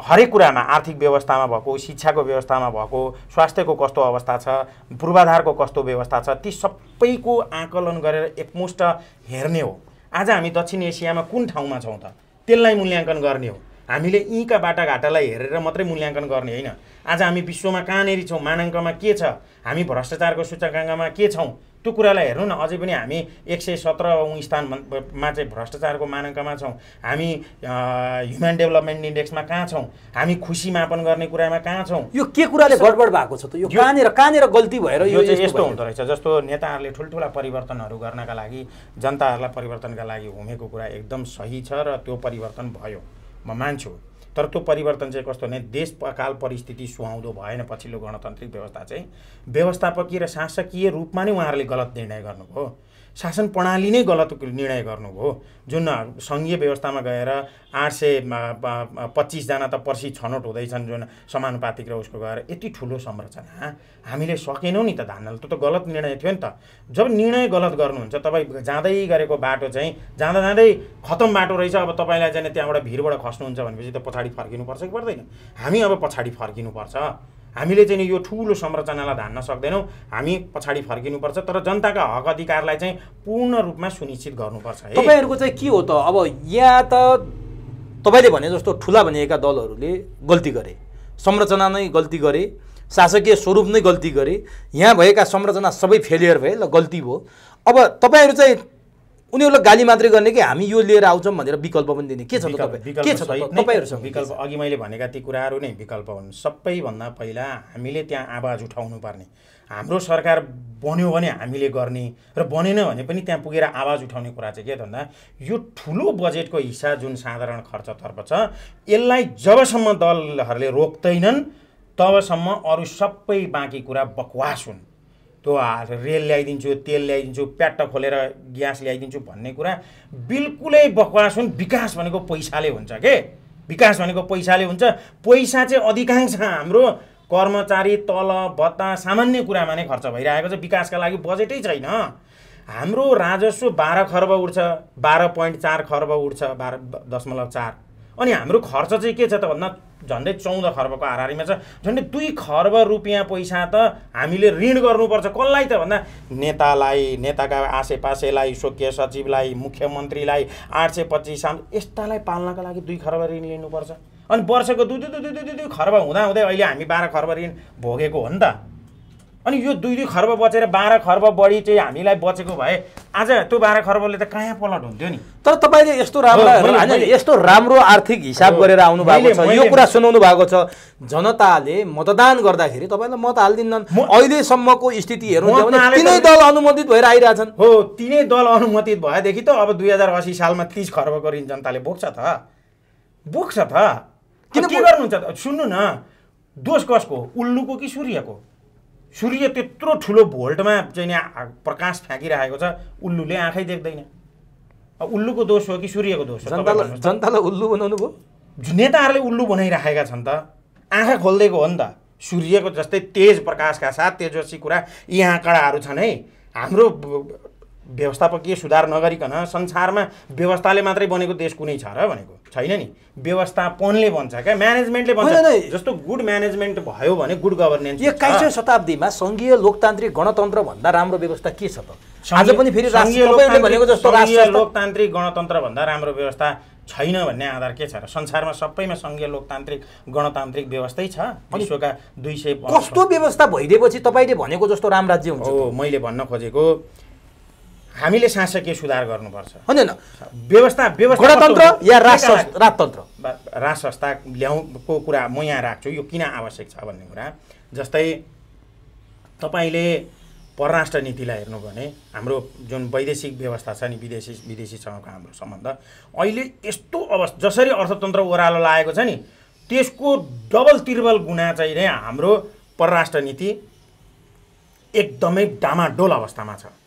Speaker 2: हरेक कुरामा आर्थिक व्यवस्थामा भएको शिक्षाको व्यवस्थामा भएको स्वास्थ्यको कस्तो अवस्था छ पूर्वाधारको कस्तो व्यवस्था छ ती सबैको आकलन गरेर एकमुष्ट हेर्ने हो आज हामी दक्षिण एसियामा कुन ठाउँमा छौँ त त्यसलाई मूल्याङ्कन गर्ने हो हामीले यहीँका बाटाघाटालाई हेरेर मात्रै मूल्याङ्कन गर्ने होइन आज हामी विश्वमा कहाँनिर छौँ मानाङ्कमा के छ हामी भ्रष्टाचारको सूचकाङ्कमा के छौँ त्यो कुरालाई हेर्नु न अझै पनि हामी एक सय सत्रौँ स्थानमा चाहिँ भ्रष्टाचारको मानकमा छौँ हामी ह्युमन डेभलपमेन्ट इन्डेक्समा कहाँ छौँ हामी खुसी मापन गर्ने कुरामा कहाँ छौँ यो के कुराले गडबड भएको छ त यो कहाँनिर कहाँनिर गल्ती भएर यो यस्तो हुँदो रहेछ जस्तो नेताहरूले ठुल्ठुला परिवर्तनहरू गर्नका लागि जनताहरूलाई परिवर्तनका लागि हुमेको कुरा एकदम सही छ र त्यो परिवर्तन भयो म मान्छु तर त्यो परिवर्तन चाहिँ कस्तो भने देश काल परिस्थिति सुहाउँदो भएन पछिल्लो गणतान्त्रिक व्यवस्था चाहिँ व्यवस्थापकीय र शासकीय रूपमा नै उहाँहरूले गलत निर्णय गर्नुभयो शासन प्रणाली नै गलत निर्णय गर्नुभयो जुन सङ्घीय व्यवस्थामा गएर आठ सय पच्चिसजना त पर्सि छनौट हुँदैछन् जुन समानुपातिक र उसको गएर यति ठुलो संरचना हामीले सकेनौँ नि त धान्न त्यो त गलत निर्णय थियो नि त जब निर्णय गलत गर्नुहुन्छ तपाईँ जाँदै गरेको बाटो चाहिँ जाँदा जाँदै खतम बाटो रहेछ अब तपाईँलाई चाहिँ त्यहाँबाट भिरबाट खस्नुहुन्छ भनेपछि त पछाडि फर्किनुपर्छ कि पर्दैन हामी अब पछाडि फर्किनुपर्छ हामीले चाहिँ यो ठुलो संरचनालाई धान्न सक्दैनौँ हामी पछाडि फर्किनुपर्छ तर जनताका हक अधिकारलाई चाहिँ पूर्ण रूपमा सुनिश्चित गर्नुपर्छ तपाईँहरूको
Speaker 1: चाहिँ के हो त अब यहाँ त तपाईँले भने जस्तो ठुला भनिएका दलहरूले गल्ती गरे संरचना नै गल्ती गरे शासकीय स्वरूप नै गल्ती गरे यहाँ भएका संरचना सबै फेलियर भए ल गल्ती भयो अब तपाईँहरू चाहिँ उनीहरूलाई गाली मात्रै गर्ने कि हामी यो लिएर आउँछौँ भनेर विकल्प पनि दिने के छ के छ
Speaker 2: तपाईँहरूसँग विकल्प अघि मैले भनेका ती कुराहरू नै विकल्प हुन् सबैभन्दा पहिला हामीले त्यहाँ आवाज उठाउनु पर्ने हाम्रो सरकार बन्यो भने हामीले गर्ने र बनेन भने पनि त्यहाँ पुगेर आवाज उठाउने कुरा चाहिँ के भन्दा यो ठुलो बजेटको हिस्सा जुन साधारण खर्चतर्फ छ यसलाई जबसम्म दलहरूले रोक्दैनन् तबसम्म अरू सबै बाँकी कुरा बकवास हुन् त्यो रेल ल्याइदिन्छु तेल ल्याइदिन्छु प्याट्ट खोलेर ग्यास ल्याइदिन्छु भन्ने कुरा बिल्कुलै बकवास हुन् विकास भनेको पैसाले हुन्छ के विकास भनेको पैसाले हुन्छ पैसा चाहिँ अधिकांश हाम्रो कर्मचारी तल भत्ता सामान्य कुरामा नै खर्च भइरहेको छ विकासका लागि बजेटै छैन हाम्रो राजस्व बाह्र खर्ब उठ्छ बाह्र पोइन्ट चार खर्ब उठ्छ बाह्र दशमलव चार अनि हाम्रो खर्च चाहिँ के छ त भन्दा झन्डै चौध खर्बको हाराहारीमा छ झन्डै दुई खर्ब रुपियाँ पैसा त हामीले ऋण गर्नुपर्छ कसलाई त भन्दा नेतालाई नेताका आसेपासेलाई स्वकीय सचिवलाई मुख्यमन्त्रीलाई आठ सय पच्चिस साल यस्तालाई पाल्नका लागि दुई खर्ब ऋण लिनुपर्छ अनि वर्षको दुई दुई दुई दुई दुई दुई खर्ब हुँदाहुँदै अहिले हामी बाह्र खर्ब ऋण भोगेको हो नि त अनि यो दुई दुई खर्ब बचेर बाह्र खर्ब बढी चाहिँ हामीलाई बचेको भए आज त्यो बाह्र खर्बले त कहाँ पलट हुन्थ्यो नि तर तपाईँले यस्तो राम्रो यस्तो
Speaker 1: राम्रो आर्थिक हिसाब गरेर आउनु भएको छ यो कुरा सुनाउनु भएको छ जनताले मतदान गर्दाखेरि तपाईँलाई मत हालिदिन्नन्
Speaker 2: अहिलेसम्मको स्थिति हेर्नु तिनै दल अनुमोदित भएर आइरहेछन् हो तिनै दल अनुमोदित भएदेखि त अब दुई हजार असी सालमा तिस खर्ब ऋण जनताले बोक्छ त बोक्छ त किन के गर्नुहुन्छ सुन्नु न दोष कसको उल्लुको कि सूर्यको सूर्य त्यत्रो ठुलो भोल्टमा चाहिँ नि प्रकाश फ्याँकिरहेको छ उल्लुले आँखै देख्दैन उल्लुको दोष हो कि सूर्यको दोष हो जनतालाई उल्लु बनाउनु भयो नेताहरूले उल्लु बनाइराखेका छन् त आँखा खोलिदिएको हो नि त सूर्यको जस्तै तेज प्रकाशका साथ तेजस्वी कुरा यी आँकडाहरू छन् है हाम्रो व्यवस्थापकीय सुधार नगरिकन संसारमा व्यवस्थाले मात्रै बनेको देश कुनै छ र भनेको छैन नि व्यवस्थापनले भन्छ क्या म्यानेजमेन्टले भन्छ जस्तो गुड म्यानेजमेन्ट भयो भने गुड गभर्नेन्स यो एक्काइसौँ शताब्दीमा सङ्घीय लोकतान्त्रिक गणतन्त्र भन्दा राम्रो व्यवस्था के छ त आज पनि फेरि लोकतान्त्रिक गणतन्त्र भन्दा राम्रो व्यवस्था छैन भन्ने आधार के छ र संसारमा सबैमा सङ्घीय लोकतान्त्रिक गणतान्त्रिक व्यवस्थै छ विश्वका दुई सय कस्तो व्यवस्था भइदिएपछि तपाईँले भनेको जस्तो राम राज्य हो मैले भन्न खोजेको हामीले शासकीय सुधार गर्नुपर्छ होइन व्यवस्था व्यवस्था गणतन्त्र या राज राजतन्त्र राज संस्था ल्याउको कुरा म यहाँ राख्छु यो किन आवश्यक छ भन्ने कुरा जस्तै तपाईँले परराष्ट्र नीतिलाई हेर्नु भने हाम्रो जुन वैदेशिक व्यवस्था छ नि विदेशी विदेशीसँगको हाम्रो सम्बन्ध अहिले यस्तो अवस्था जसरी अर्थतन्त्र ओह्रालो लागेको छ नि त्यसको डबल त्रिबल गुना चाहिँ नै हाम्रो परराष्ट्र नीति एकदमै डामाडोल अवस्थामा छ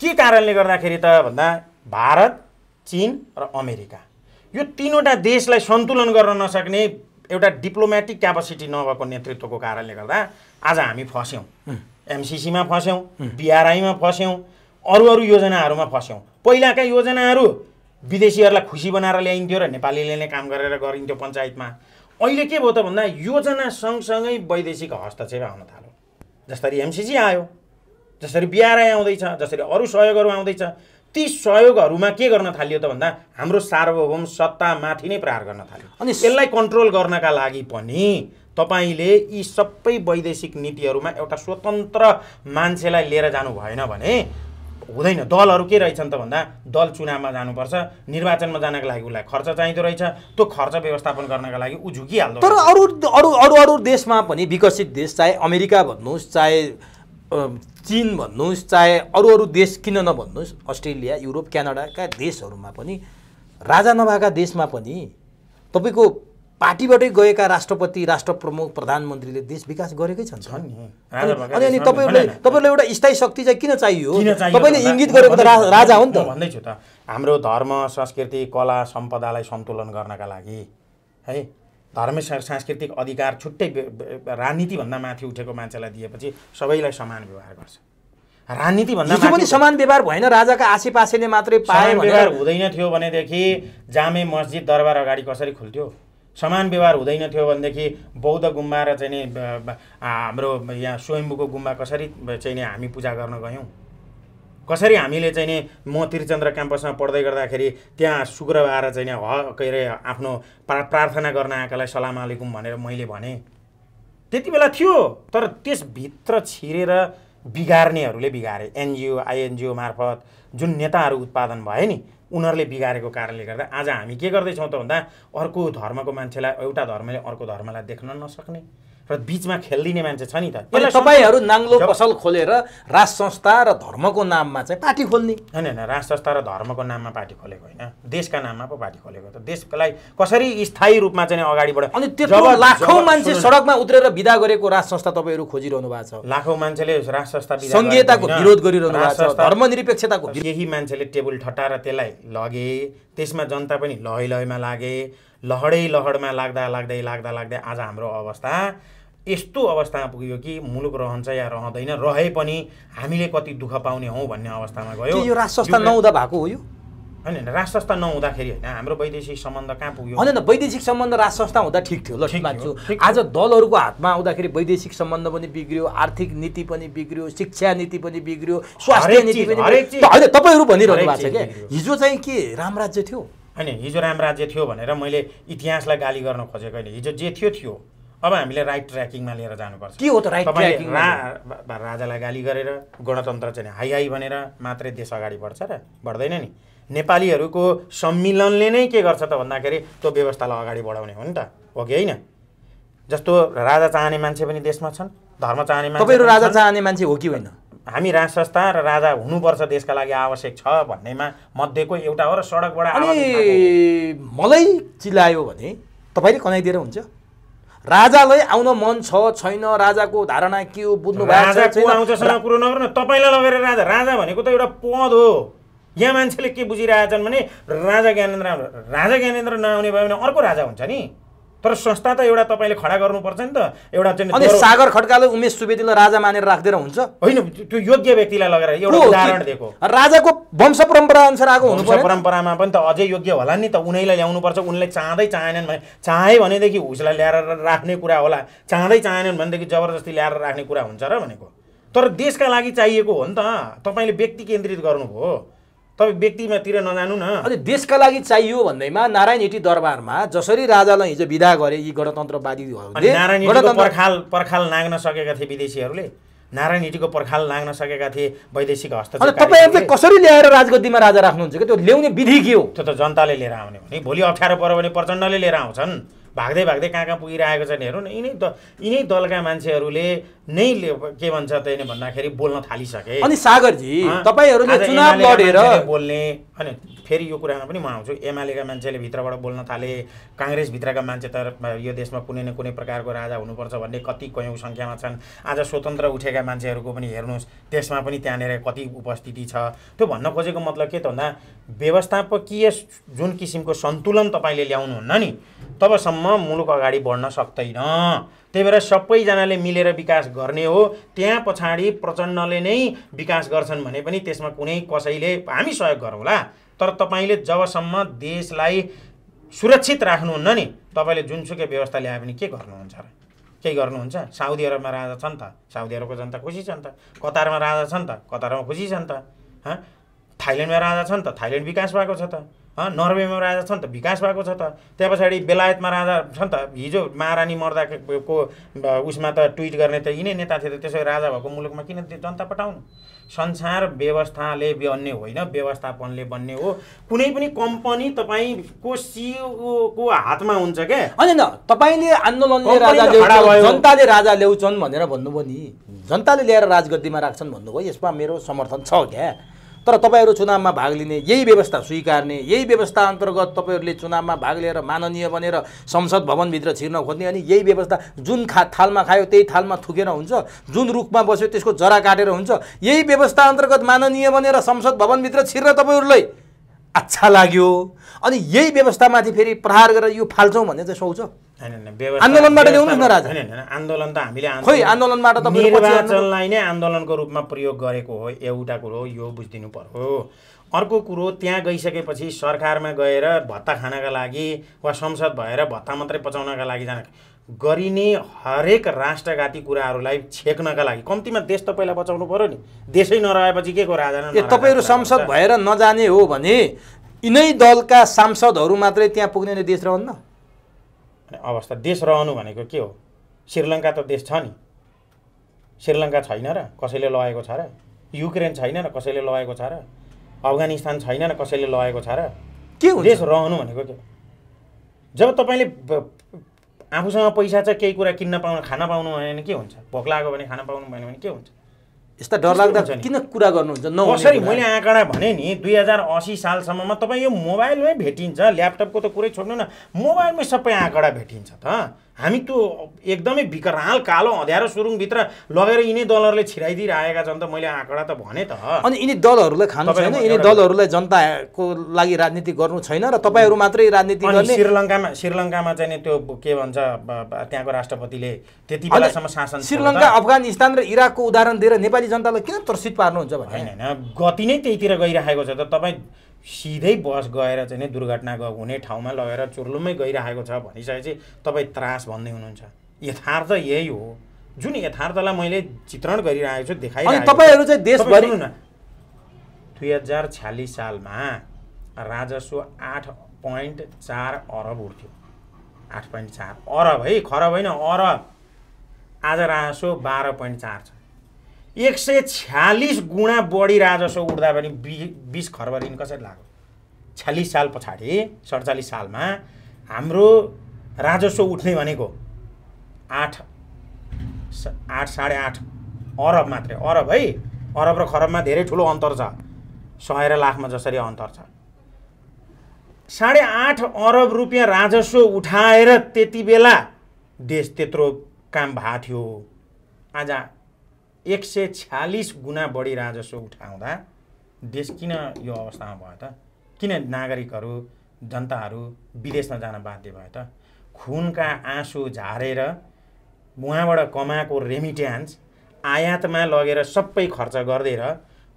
Speaker 2: के कारणले गर्दाखेरि त भन्दा भारत चिन र अमेरिका यो तिनवटा देशलाई सन्तुलन गर्न नसक्ने एउटा डिप्लोमेटिक क्यापासिटी नभएको नेतृत्वको कारणले गर्दा आज हामी फस्यौँ एमसिसीमा फस्यौँ बिआरआईमा फस्यौँ अरू अरू योजनाहरूमा फस्यौँ पहिलाका योजनाहरू विदेशीहरूलाई खुसी बनाएर ल्याइन्थ्यो र नेपालीले नै काम गरेर गरिन्थ्यो पञ्चायतमा अहिले के भयो त भन्दा योजना सँगसँगै वैदेशिक हस्तक्षेप आउन थाल्यो जसरी एमसिसी आयो जसरी बिहार आउँदैछ जसरी अरू सहयोगहरू आउँदैछ ती सहयोगहरूमा के गर्न थालियो त भन्दा हाम्रो सार्वभौम सत्तामाथि नै प्रहार गर्न थाल्यो अनि यसलाई कन्ट्रोल गर्नका लागि पनि तपाईँले यी सबै वैदेशिक नीतिहरूमा एउटा स्वतन्त्र मान्छेलाई लिएर जानु भएन भने हुँदैन दलहरू के रहेछन् त भन्दा दल चुनावमा जानुपर्छ निर्वाचनमा जानको लागि उसलाई खर्च चाहिँदो रहेछ त्यो खर्च व्यवस्थापन गर्नका लागि ऊ झुकिहाल्दो तर अरू
Speaker 1: अरू अरू अरू देशमा पनि विकसित देश चाहे अमेरिका भन्नुहोस् चाहे चिन भन्नुहोस् चाहे अरू अरू देश किन नभन्नुहोस् अस्ट्रेलिया युरोप क्यानाडाका देशहरूमा पनि राजा नभएका देशमा पनि तपाईँको पार्टीबाटै गएका राष्ट्रपति राष्ट्र प्रमुख प्रधानमन्त्रीले देश विकास गरेकै छन्
Speaker 2: अनि अनि तपाईँहरूले
Speaker 1: तपाईँहरूलाई एउटा स्थायी शक्ति चाहिँ किन चाहियो तपाईँले इङ्गित गरेको त राजा हो नि त भन्दैछु
Speaker 2: त हाम्रो धर्म संस्कृति कला सम्पदालाई सन्तुलन गर्नका लागि है धर्म सांस्कृतिक अधिकार छुट्टै राजनीतिभन्दा माथि उठेको मान्छेलाई दिएपछि सबैलाई समान व्यवहार गर्छ राजनीतिभन्दा पनि समान व्यवहार भएन राजाका
Speaker 1: आसेपासेले मात्रै पाए व्यवहार
Speaker 2: हुँदैन थियो भनेदेखि जामे मस्जिद दरबार अगाडि कसरी खुल्थ्यो समान व्यवहार हुँदैन थियो भनेदेखि बौद्ध गुम्बा र चाहिँ हाम्रो यहाँ स्वयम्भूको गुम्बा कसरी चाहिँ हामी पूजा गर्न गयौँ कसरी हामीले चाहिँ नि म त्रिचन्द्र क्याम्पसमा पढ्दै गर्दाखेरि त्यहाँ शुक्रबार चाहिँ ह के अरे आफ्नो प्रा प्रार्थना गर्न आएकालाई सलाम अलिकुम भनेर मैले भने त्यति बेला थियो तर त्यसभित्र छिरेर बिगार्नेहरूले बिगारे एनजिओ आइएनजिओ मार्फत जुन नेताहरू उत्पादन भए नि उनीहरूले बिगारेको कारणले गर्दा आज हामी के गर्दैछौँ त भन्दा अर्को धर्मको मान्छेलाई एउटा धर्मले अर्को धर्मलाई देख्न नसक्ने र बिचमा खेलिदिने मान्छे छ नि त तपाईँहरू नाङ्लो पसल खोलेर राज संस्था र धर्मको नाममा चाहिँ पार्टी खोल्ने होइन होइन राज संस्था र धर्मको नाममा पार्टी खोलेको होइन देशका नाममा पो पार्टी खोलेको त देशलाई कसरी स्थायी रूपमा चाहिँ अगाडि बढ अनि त्यो लाखौँ मान्छे सडकमा उत्रेर विदा गरेको राज संस्था तपाईँहरू खोजिरहनु भएको छ लाखौँ मान्छेले राज संस्था सङ्घीयताको विरोध गरिरहनु भएको छ धर्मनिरपेक्षताको यही मान्छेले टेबल ठटाएर त्यसलाई लगे त्यसमा जनता पनि लहै लयमा लागे लहडै लहडमा लाग्दा लाग्दै लाग्दा लाग्दै आज हाम्रो अवस्था यस्तो अवस्थामा पुग्यो कि मुलुक रहन्छ या रहँदैन रहे पनि हामीले कति दुःख पाउने हौँ भन्ने अवस्थामा गयो यो राष्ट्र संस्था नहुँदा भएको हो यो होइन होइन राष्ट्र संस्था नहुँदाखेरि होइन हाम्रो वैदेशिक सम्बन्ध कहाँ पुग्यो होइन
Speaker 1: वैदेशिक सम्बन्ध राष्ट्र संस्था हुँदा ठिक थियो ल आज दलहरूको हातमा आउँदाखेरि वैदेशिक सम्बन्ध पनि बिग्रियो आर्थिक नीति पनि बिग्रियो शिक्षा नीति पनि बिग्रियो स्वास्थ्य नीति पनि होइन तपाईँहरू भनिरहनु भएको छ क्या हिजो चाहिँ के राम राज्य थियो
Speaker 2: होइन हिजो राम राज्य थियो भनेर मैले इतिहासलाई गाली गर्न खोजेको होइन हिजो जे थियो थियो अब हामीले राइट ट्र्याकिङमा लिएर जानुपर्छ के हो त राइट ट्र्याकिङ रा राजालाई गाली गरेर गणतन्त्र चाहिँ हाई हाई भनेर मात्रै देश अगाडि बढ्छ र बढ्दैन नि नेपालीहरूको सम्मिलनले नै के गर्छ त भन्दाखेरि त्यो व्यवस्थालाई अगाडि बढाउने हो नि त हो कि होइन जस्तो राजा चाहने मान्छे पनि देशमा छन् धर्म चाहने मान्छे तपाईँहरू राजा
Speaker 1: चाहने मान्छे हो कि होइन
Speaker 2: हामी राज संस्था र राजा हुनुपर्छ देशका लागि आवश्यक छ भन्नेमा मध्येको एउटा हो र सडकबाट
Speaker 1: मलाई चिलायो भने तपाईँले कनाइदिएर हुन्छ
Speaker 2: राजालाई आउन मन छ छैन राजाको धारणा
Speaker 1: के हो बुझ्नु भएको
Speaker 2: नगर तपाईँलाई लगेर राजा राजा भनेको त एउटा पद हो यहाँ मान्छेले के बुझिरहेछन् भने राजा ज्ञानेन्द्र राजा ज्ञानेन्द्र नआउने भयो भने अर्को राजा हुन्छ नि तर संस्था त एउटा तपाईँले खडा गर्नुपर्छ नि त एउटा अनि सागर खड्काले उमेश सुवेदीलाई राजा मानेर राखिदिएर हुन्छ होइन त्यो योग्य व्यक्तिलाई लगेर एउटा उदाहरण दिएको राजाको वंश परम्परा अनुसार आएको वंश परम्परामा पनि त अझै योग्य होला नि त उनैलाई ल्याउनुपर्छ उनलाई चाहँदै चाहेनन् भने चाहे भनेदेखि हुसलाई ल्याएर राख्ने कुरा होला चाहँदै चाहेनन् भनेदेखि जबरजस्ती ल्याएर राख्ने कुरा हुन्छ र भनेको तर देशका लागि चाहिएको हो नि त तपाईँले व्यक्ति केन्द्रित गर्नुभयो तपाईँ व्यक्तिमातिर नजानु न अनि देशका लागि चाहियो भन्दैमा नारायण हेटी दरबारमा जसरी
Speaker 1: राजालाई हिजो विदा गरे यी गणतन्त्रवादी नारायण
Speaker 2: पर्खाल पर्खाल नाग्न सकेका थिए विदेशीहरूले नारायण हिटीको पर्खाल लाग्न सकेका थिए वैदेशिक हस्तक्षेप
Speaker 1: तपाईँहरूले कसरी ल्याएर
Speaker 2: राजगद्दीमा राजा राख्नुहुन्छ कि त्यो ल्याउने विधि के हो त्यो त जनताले लिएर आउने भने भोलि अप्ठ्यारो पऱ्यो भने प्रचण्डले लिएर आउँछन् भाग्दै भाग्दै कहाँ कहाँ पुगिरहेको छ नि हेरौँ न यिनै द यिनै दलका मान्छेहरूले नै के भन्छ त भन्दाखेरि बोल्न थालिसके अनि सागरजी तपाईँहरूले चुनाव लडेर बोल्ने अनि फेरि यो कुरामा पनि म आउँछु एमालेका मान्छेले भित्रबाट बोल्न थाले काङ्ग्रेसभित्रका मान्छे त यो देशमा कुनै न कुनै प्रकारको राजा हुनुपर्छ भन्ने कति कयौँ सङ्ख्यामा छन् आज स्वतन्त्र उठेका मान्छेहरूको पनि हेर्नुहोस् त्यसमा पनि त्यहाँनिर कति उपस्थिति छ त्यो भन्न खोजेको मतलब के त भन्दा व्यवस्थापकीय जुन किसिमको सन्तुलन तपाईँले ल्याउनुहुन्न नि तबसम्म मुलुक अगाडि बढ्न सक्दैन त्यही भएर सबैजनाले मिलेर विकास गर्ने हो त्यहाँ पछाडि प्रचण्डले नै विकास गर्छन् भने पनि त्यसमा कुनै कसैले हामी सहयोग गरौँला तर तपाईँले जबसम्म देशलाई सुरक्षित राख्नुहुन्न नि तपाईँले जुनसुकै व्यवस्था ल्यायो भने के गर्नुहुन्छ र केही गर्नुहुन्छ साउदी अरबमा राजा छन् त साउदी अरबको जनता खुसी छन् त कतारमा राजा छन् त कतारमा खुसी छन् त थाइल्यान्डमा राजा छन् त थाइल्यान्ड विकास भएको छ त नर्वेमा राजा छ नि त विकास भएको छ त त्यहाँ पछाडि बेलायतमा राजा छ नि त हिजो महारानी मर्दाको उसमा त ट्विट गर्ने त यिनै नेता थिए त त्यसो राजा भएको मुलुकमा किन त्यो जनता पठाउनु संसार व्यवस्थाले बन्ने होइन व्यवस्थापनले बन्ने हो कुनै पनि कम्पनी तपाईँको सिओको हातमा हुन्छ क्या होइन तपाईँले आन्दोलनले राजा जनताले
Speaker 1: राजा ल्याउँछन् भनेर भन्नुभयो नि जनताले ल्याएर राजगद्दीमा राख्छन् भन्नुभयो यसमा मेरो समर्थन छ क्या तर तपाईँहरू चुनावमा भाग लिने यही व्यवस्था स्वीकार्ने यही व्यवस्था अन्तर्गत तपाईँहरूले चुनावमा भाग लिएर माननीय बनेर संसद भवनभित्र छिर्न खोज्ने अनि यही व्यवस्था जुन खा थालमा खायो त्यही थालमा थुकेर हुन्छ जुन रुखमा बस्यो त्यसको जरा काटेर हुन्छ यही व्यवस्था अन्तर्गत माननीय बनेर संसद भवनभित्र छिर्न तपाईँहरूलाई अच्छा लाग्यो अनि यही व्यवस्थामाथि फेरि प्रहार गरेर यो फाल्छौँ भन्ने चाहिँ सोच
Speaker 2: आन्दोलनबाट ल्याउनुहोस् न राजा आन्दोलन त हामीले खोइ आन्दोलनबाट त निर्वाचनलाई नै आन्दोलनको रूपमा प्रयोग गरेको हो एउटा कुरो यो बुझिदिनु पर्यो अर्को कुरो त्यहाँ गइसकेपछि सरकारमा गएर भत्ता खानका लागि वा संसद भएर भत्ता मात्रै पचाउनका लागि जान गरिने हरेक राष्ट्रघाती कुराहरूलाई छेक्नका लागि कम्तीमा देश त पहिला बचाउनु पऱ्यो नि देशै नरहेपछि के को राजा तपाईँहरू संसद भएर
Speaker 1: नजाने हो भने यिनै दलका सांसदहरू मात्रै त्यहाँ पुग्ने नै देश रहन्न
Speaker 2: अवस्था देश रहनु भनेको के हो श्रीलङ्का त देश छ नि श्रीलङ्का छैन र कसैले लगाएको छ र युक्रेन छैन र कसैले लगाएको छ र अफगानिस्तान छैन र कसैले लगाएको छ र के हो देश रहनु भनेको के जब तपाईँले आफूसँग पैसा छ केही कुरा किन्न पाउनु खान पाउनु भने के हुन्छ भोक लाग्यो भने खान पाउनु भएन भने के हुन्छ यस्ता डर लाग्दा किन कुरा गर्नुहुन्छ कसरी मैले आँकडा भने नि दुई हजार असी सालसम्ममा तपाईँ यो मोबाइलमै भेटिन्छ ल्यापटपको त कुरै छोड्नु न मोबाइलमै सबै आँकडा भेटिन्छ त हामी त्यो एकदमै विकराल कालो अँध्यारो सुरुङभित्र लगेर यिनै दलहरूले छिराइदिइरहेका छन् त मैले आँकडा त भने त अनि यिनी दलहरूलाई खानु छैन यिनी दलहरूलाई
Speaker 1: जनताको लागि राजनीति गर्नु छैन र तपाईँहरू मात्रै राजनीति गर्ने
Speaker 2: श्रीलङ्कामा श्रीलङ्कामा चाहिँ त्यो के भन्छ त्यहाँको राष्ट्रपतिले त्यति बेलासम्म शासन श्रीलङ्का अफगानिस्तान र इराकको उदाहरण दिएर नेपाली जनतालाई किन तर्सित पार्नुहुन्छ भने होइन गति नै त्यहीतिर गइरहेको छ त तपाईँ सिधै बस गएर चाहिँ नै दुर्घटना हुने ठाउँमा लगेर चुर्लुमै गइरहेको छ भनिसकेपछि तपाईँ त्रास भन्दै हुनुहुन्छ यथार्थ यही हो जुन यथार्थलाई मैले चित्रण गरिरहेको छु देखाइरहेको तपाईँहरू चाहिँ देश दुई हजार छ्यालिस सालमा राजस्व आठ पोइन्ट चार अरब उठ्थ्यो आठ पोइन्ट चार अरब है खरब होइन अरब आज राजस्व बाह्र पोइन्ट चार छ एक सय छ्यालिस गुणा बढी राजस्व उठ्दा पनि बि बिस खर्ब ऋण कसरी लाग्यो छ्यालिस साल पछाडि सडचालिस सालमा हाम्रो राजस्व उठ्ने भनेको आठ आठ साढे आठ अरब मात्रै अरब है अरब र खरबमा धेरै ठुलो अन्तर छ सय र लाखमा जसरी अन्तर छ साढे आठ अरब रुपियाँ राजस्व उठाएर त्यति बेला देश त्यत्रो काम भएको थियो आज एक सय छ्यालिस गुणा बढी राजस्व उठाउँदा देश किन यो अवस्थामा भयो त किन नागरिकहरू जनताहरू विदेशमा जान बाध्य भयो त खुनका आँसु झारेर उहाँबाट कमाएको रेमिट्यान्स आयातमा लगेर सबै खर्च गरिदिएर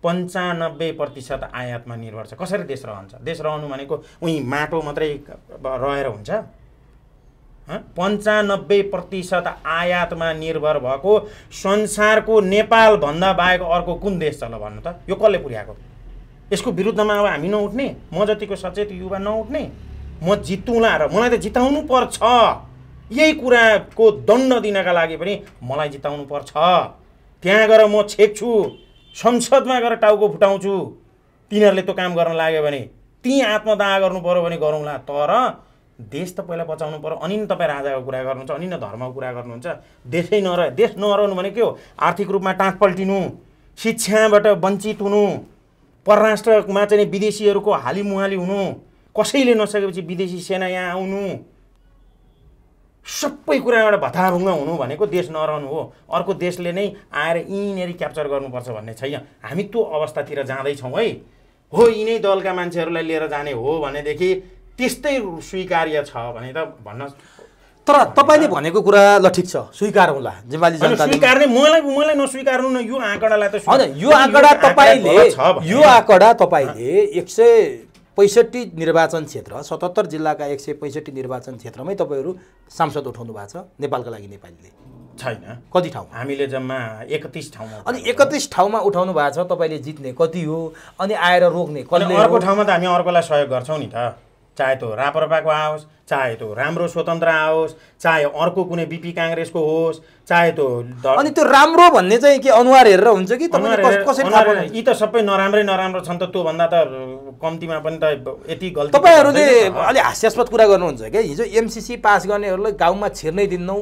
Speaker 2: पन्चानब्बे प्रतिशत आयातमा निर्भर छ कसरी देश रहन्छ देश रहनु भनेको उहीँ माटो मात्रै रहेर हुन्छ पन्चानब्बे प्रतिशत आयातमा निर्भर भएको संसारको नेपालभन्दा बाहेक अर्को कुन देश छ ल भन्नु त यो कसले पुर्याएको यसको विरुद्धमा अब हामी नउठ्ने म जतिको सचेत युवा नउठ्ने म जितौँला र मलाई त जिताउनु पर्छ यही कुराको दण्ड दिनका लागि पनि मलाई जिताउनु पर्छ त्यहाँ गएर म छेक्छु संसदमा गएर टाउको फुटाउँछु तिनीहरूले त्यो काम गर्न लाग्यो भने ती आत्मदाह गर्नु पऱ्यो भने गरौँला तर देश त पहिला बचाउनु पऱ्यो अनि नि तपाईँ राजाको कुरा गर्नुहुन्छ अनि न धर्मको कुरा गर्नुहुन्छ देशै नरह देश नरहनु भने के हो आर्थिक रूपमा टाँट पल्टिनु शिक्षाबाट वञ्चित हुनु परराष्ट्रमा चाहिँ विदेशीहरूको हालीमुहाली हुनु कसैले नसकेपछि विदेशी सेना यहाँ आउनु सबै कुराबाट भत्ताभुङ्गा हुनु भनेको देश नरहनु हो अर्को देशले नै आएर यहीँनेरि क्याप्चर गर्नुपर्छ भन्ने छैन हामी त्यो अवस्थातिर जाँदैछौँ है हो यिनै दलका मान्छेहरूलाई लिएर जाने हो भनेदेखि त्यस्तै स्वीकार्य छ भने त भन्न
Speaker 1: तर तपाईँले भनेको कुरा ल ठिक छ होला नेपाली जनता स्वीकार्ने
Speaker 2: मलाई मलाई नस्वीकार्नु न यो आँकडालाई त होइन यो आँकडा तपाईँले यो
Speaker 1: आँकडा तपाईँले एक सय पैँसठी निर्वाचन क्षेत्र सतहत्तर जिल्लाका एक सय पैँसठी निर्वाचन क्षेत्रमै तपाईँहरू सांसद उठाउनु भएको छ नेपालको लागि नेपालीले
Speaker 2: छैन कति ठाउँ हामीले जम्मा एकतिस ठाउँमा अनि एकतिस ठाउँमा उठाउनु भएको छ तपाईँले जित्ने कति हो अनि आएर रोक्ने कसले अर्को ठाउँमा त हामी अर्कोलाई सहयोग गर्छौँ नि त चाहे त्यो रापरपाको आओस् चाहे त्यो राम्रो स्वतन्त्र आओस् चाहे अर्को कुनै बिपी काङ्ग्रेसको होस् चाहे त्यो अनि त्यो राम्रो
Speaker 1: भन्ने चाहिँ के अनुहार हेरेर हुन्छ कि
Speaker 2: यी त सबै नराम्रै नराम्रो छन् त त्योभन्दा त कम्तीमा पनि त यति गल्ती तपाईँहरूले अलिक हास्यास्पद कुरा गर्नुहुन्छ क्या हिजो एमसिसी
Speaker 1: पास गर्नेहरूलाई गाउँमा छिर्नै दिन्नौ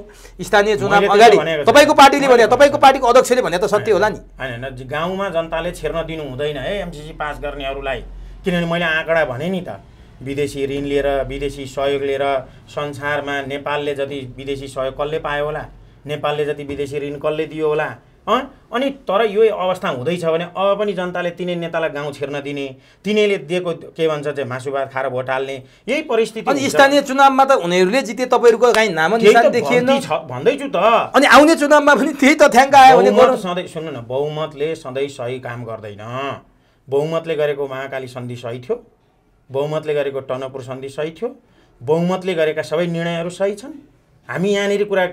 Speaker 1: स्थानीय चुनाव अगाडि तपाईँको पार्टीले भने तपाईँको पार्टीको अध्यक्षले
Speaker 2: भने त सत्य होला नि होइन गाउँमा जनताले छिर्न दिनु हुँदैन है एमसिसी पास गर्नेहरूलाई किनभने मैले आँकडा भने नि त विदेशी ऋण लिएर विदेशी सहयोग लिएर संसारमा नेपालले जति विदेशी सहयोग कसले पायो होला नेपालले जति विदेशी ऋण कसले दियो होला अँ अनि तर यो अवस्था हुँदैछ भने अब पनि जनताले तिनै नेतालाई गाउँ छिर्न दिने तिनैले दिएको के भन्छ चाहिँ मासु भात खाएर भोट हाल्ने यही परिस्थिति अनि स्थानीय चुनावमा त उनीहरूले जिते तपाईँहरूको काहीँ नाम देखिएन भन्दैछु त अनि
Speaker 1: आउने चुनावमा पनि त्यही तथ्याङ्क आयो भने
Speaker 2: सधैँ सुन्नु न बहुमतले सधैँ सही काम गर्दैन बहुमतले गरेको महाकाली सन्धि सही थियो बहुमतले गरेको टनपुर सन्धि सही थियो बहुमतले गरेका सबै निर्णयहरू सही छन् हामी यहाँनिर कुरा